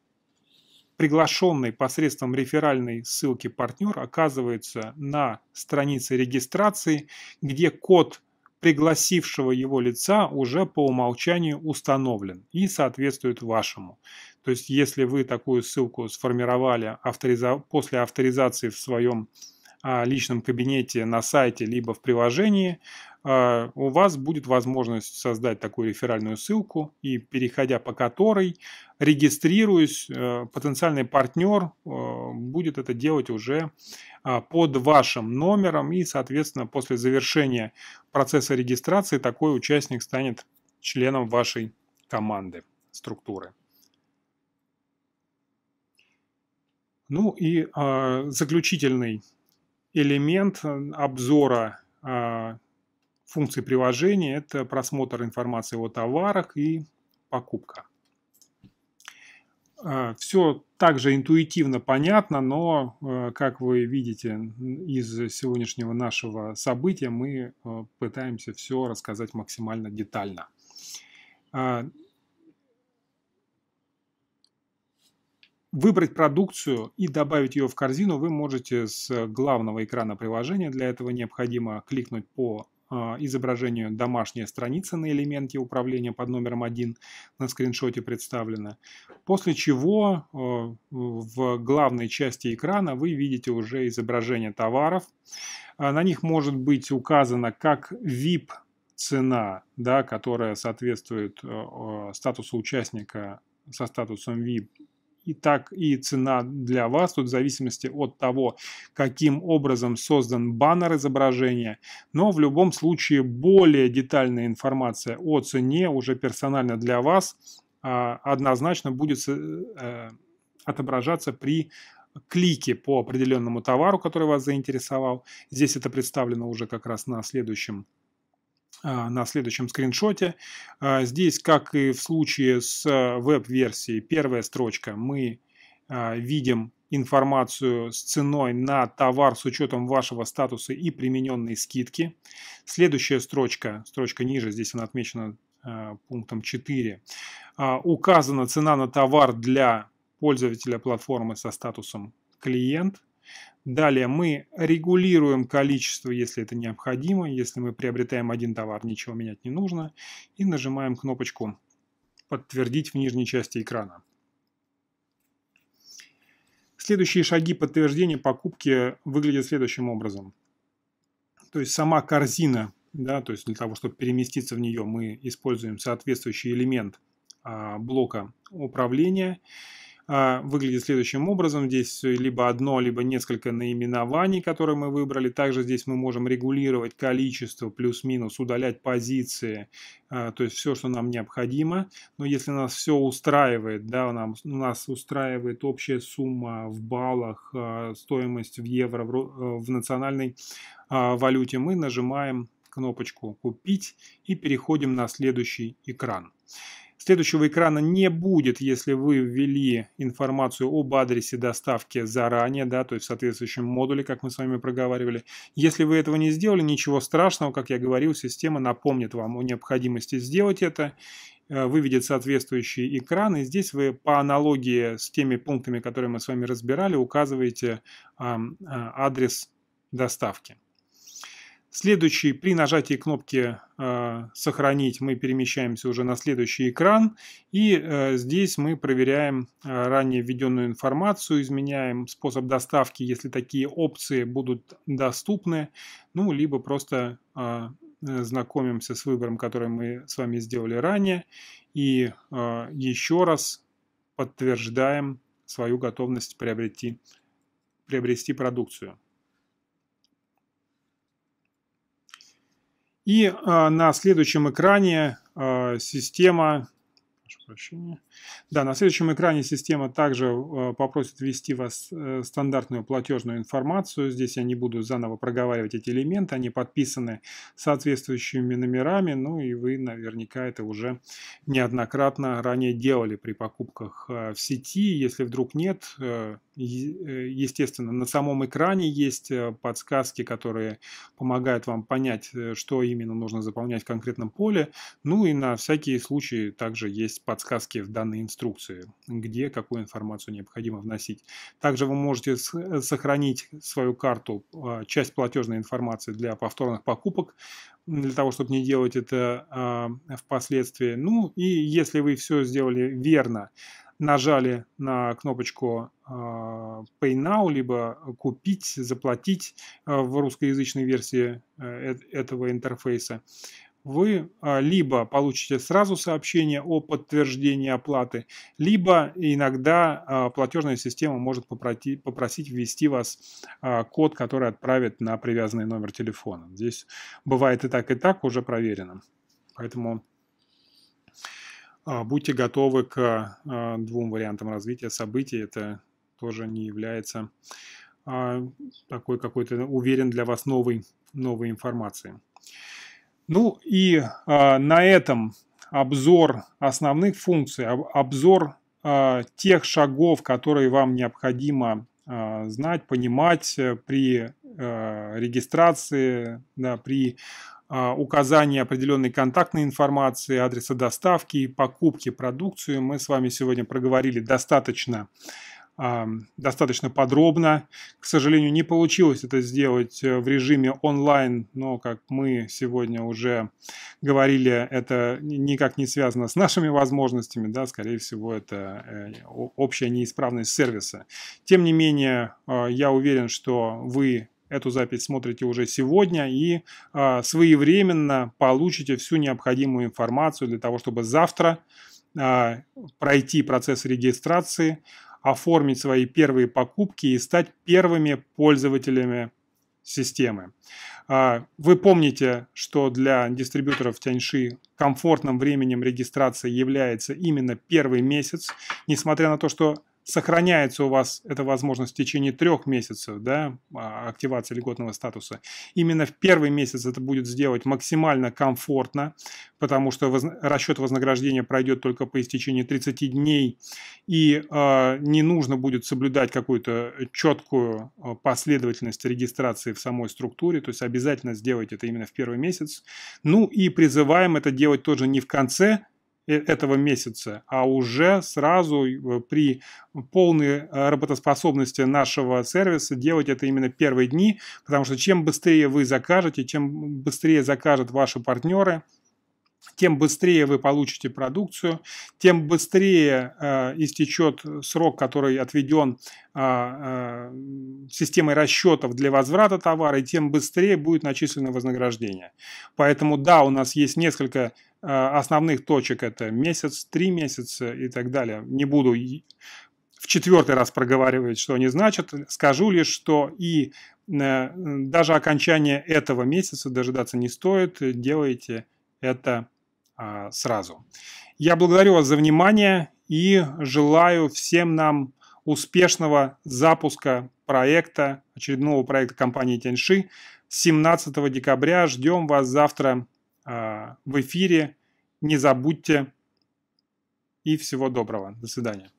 приглашенный посредством реферальной ссылки партнер оказывается на странице регистрации, где код пригласившего его лица уже по умолчанию установлен и соответствует вашему. То есть, если вы такую ссылку сформировали авториза... после авторизации в своем а, личном кабинете на сайте либо в приложении, а, у вас будет возможность создать такую реферальную ссылку и, переходя по которой, регистрируясь, э, потенциальный партнер э, будет это делать уже а, под вашим номером и, соответственно, после завершения процесса регистрации такой участник станет членом вашей команды, структуры. Ну и а, заключительный элемент обзора Функции приложения – это просмотр информации о товарах и покупка. Э, все также интуитивно понятно, но, э, как вы видите из сегодняшнего нашего события, мы э, пытаемся все рассказать максимально детально. Выбрать продукцию и добавить ее в корзину вы можете с главного экрана приложения. Для этого необходимо кликнуть по а, изображению домашняя страница на элементе управления под номером 1 на скриншоте представлена. После чего а, в главной части экрана вы видите уже изображение товаров. А, на них может быть указано как VIP цена, да, которая соответствует статусу участника со статусом VIP и так и цена для вас тут в зависимости от того, каким образом создан баннер изображения. Но в любом случае более детальная информация о цене уже персонально для вас а, однозначно будет э, э, отображаться при клике по определенному товару, который вас заинтересовал. Здесь это представлено уже как раз на следующем а, на следующем скриншоте. А, здесь, как и в случае с а, веб-версией, первая строчка, мы видим информацию с ценой на товар с учетом вашего статуса и примененной скидки. Следующая строчка, строчка ниже, здесь она отмечена пунктом 4, указана цена на товар для пользователя платформы со статусом клиент – Далее мы регулируем количество, если это необходимо. Если мы приобретаем один товар, ничего менять не нужно. И нажимаем кнопочку «Подтвердить» в нижней части экрана. Следующие шаги подтверждения покупки выглядят следующим образом. То есть сама корзина, да, то есть для того, чтобы переместиться в нее, мы используем соответствующий элемент а, блока управления – а, выглядит следующим образом. Здесь либо одно, либо несколько наименований, которые мы выбрали. Также здесь мы можем регулировать количество, плюс-минус, удалять позиции, а, то есть все, что нам необходимо. Но если нас все устраивает, да, нам, нас устраивает общая сумма в баллах, а, стоимость в евро, в э, национальной валюте, мы нажимаем кнопочку «Купить» и переходим на следующий экран. Следующего экрана не будет, если вы ввели информацию об адресе доставки заранее, да, то есть в соответствующем модуле, как мы с вами проговаривали. Если вы этого не сделали, ничего страшного, как я говорил, система напомнит вам о необходимости сделать это, э, выведет соответствующий экран, и здесь вы по аналогии с теми пунктами, которые мы с вами разбирали, указываете э, адрес доставки. Следующий, при нажатии кнопки э, «Сохранить» мы перемещаемся уже на следующий экран. И э, здесь мы проверяем э, ранее введенную информацию, изменяем способ доставки, если такие опции будут доступны. Ну, либо просто знакомимся с выбором, который мы с вами сделали ранее. И еще раз подтверждаем свою готовность приобрести, приобрести продукцию. И а, на следующем экране а, система прошу прощения. Да, на следующем экране система также э, попросит ввести вас э, стандартную платежную информацию. Здесь я не буду заново проговаривать эти элементы, они подписаны соответствующими номерами, ну и вы наверняка это уже неоднократно ранее делали при покупках э, в сети. Если вдруг нет, естественно, на самом экране есть подсказки, которые помогают вам понять, что именно нужно заполнять в конкретном поле. Ну и на всякий случай также есть есть подсказки в данной инструкции, где какую информацию необходимо вносить. Также вы можете э, сохранить свою карту, а, часть платежной информации для повторных покупок, для того, чтобы не делать это а, впоследствии. Ну и если вы все сделали верно, нажали на кнопочку а, Pay Now, либо купить, заплатить в русскоязычной версии э, э, этого интерфейса, вы а, либо получите сразу сообщение о подтверждении оплаты, либо иногда а, платежная система может попросить, ввести вас а, код, который отправит на привязанный номер телефона. Здесь бывает и так, и так уже проверено. Поэтому будьте готовы к двум вариантам развития событий. Это тоже не является такой какой-то уверен для вас новой, новой информацией. Ну и э, на этом обзор основных функций, обзор э, тех шагов, которые вам необходимо э, знать, понимать э, при э, регистрации, да, при э, указании определенной контактной информации, адреса доставки и покупки продукции. Мы с вами сегодня проговорили достаточно э, достаточно подробно. К сожалению, не получилось это сделать э, в режиме онлайн, но, как мы сегодня уже говорили, это никак не связано с нашими возможностями, да, скорее всего, это э, общая неисправность сервиса. Тем не менее, э, я уверен, что вы эту запись смотрите уже сегодня и своевременно получите всю необходимую информацию для того, чтобы завтра пройти процесс регистрации, оформить свои первые покупки и стать первыми пользователями системы. А, вы помните, что для дистрибьюторов Тяньши комфортным временем регистрации является именно первый месяц, несмотря на то, что сохраняется у вас эта возможность в течение трех месяцев да, а, активации льготного статуса. Именно в первый месяц это будет сделать максимально комфортно, потому что воз... расчет вознаграждения пройдет только по истечении 30 дней, и э, не нужно будет соблюдать какую-то четкую а, последовательность регистрации в самой структуре, то есть обязательно сделать это именно в первый месяц. Ну и призываем это делать тоже не в конце Э, этого месяца, а уже сразу э, при полной э, работоспособности нашего сервиса делать это именно первые дни, потому что чем быстрее вы закажете, чем быстрее закажут ваши партнеры – тем быстрее вы получите продукцию, тем быстрее э, истечет срок, который отведен э, а, э, системой расчетов для возврата товара, и тем быстрее будет начислено вознаграждение. Поэтому да, у нас есть несколько э, основных точек, это месяц, три месяца и так далее. Не буду в четвертый раз проговаривать, что они значат. Скажу лишь, что и э, даже окончание этого месяца дожидаться не стоит, делайте это а, сразу. Я благодарю вас за внимание и желаю всем нам успешного запуска проекта, очередного проекта компании Тяньши. 17 декабря ждем вас завтра а, в эфире. Не забудьте и всего доброго. До свидания.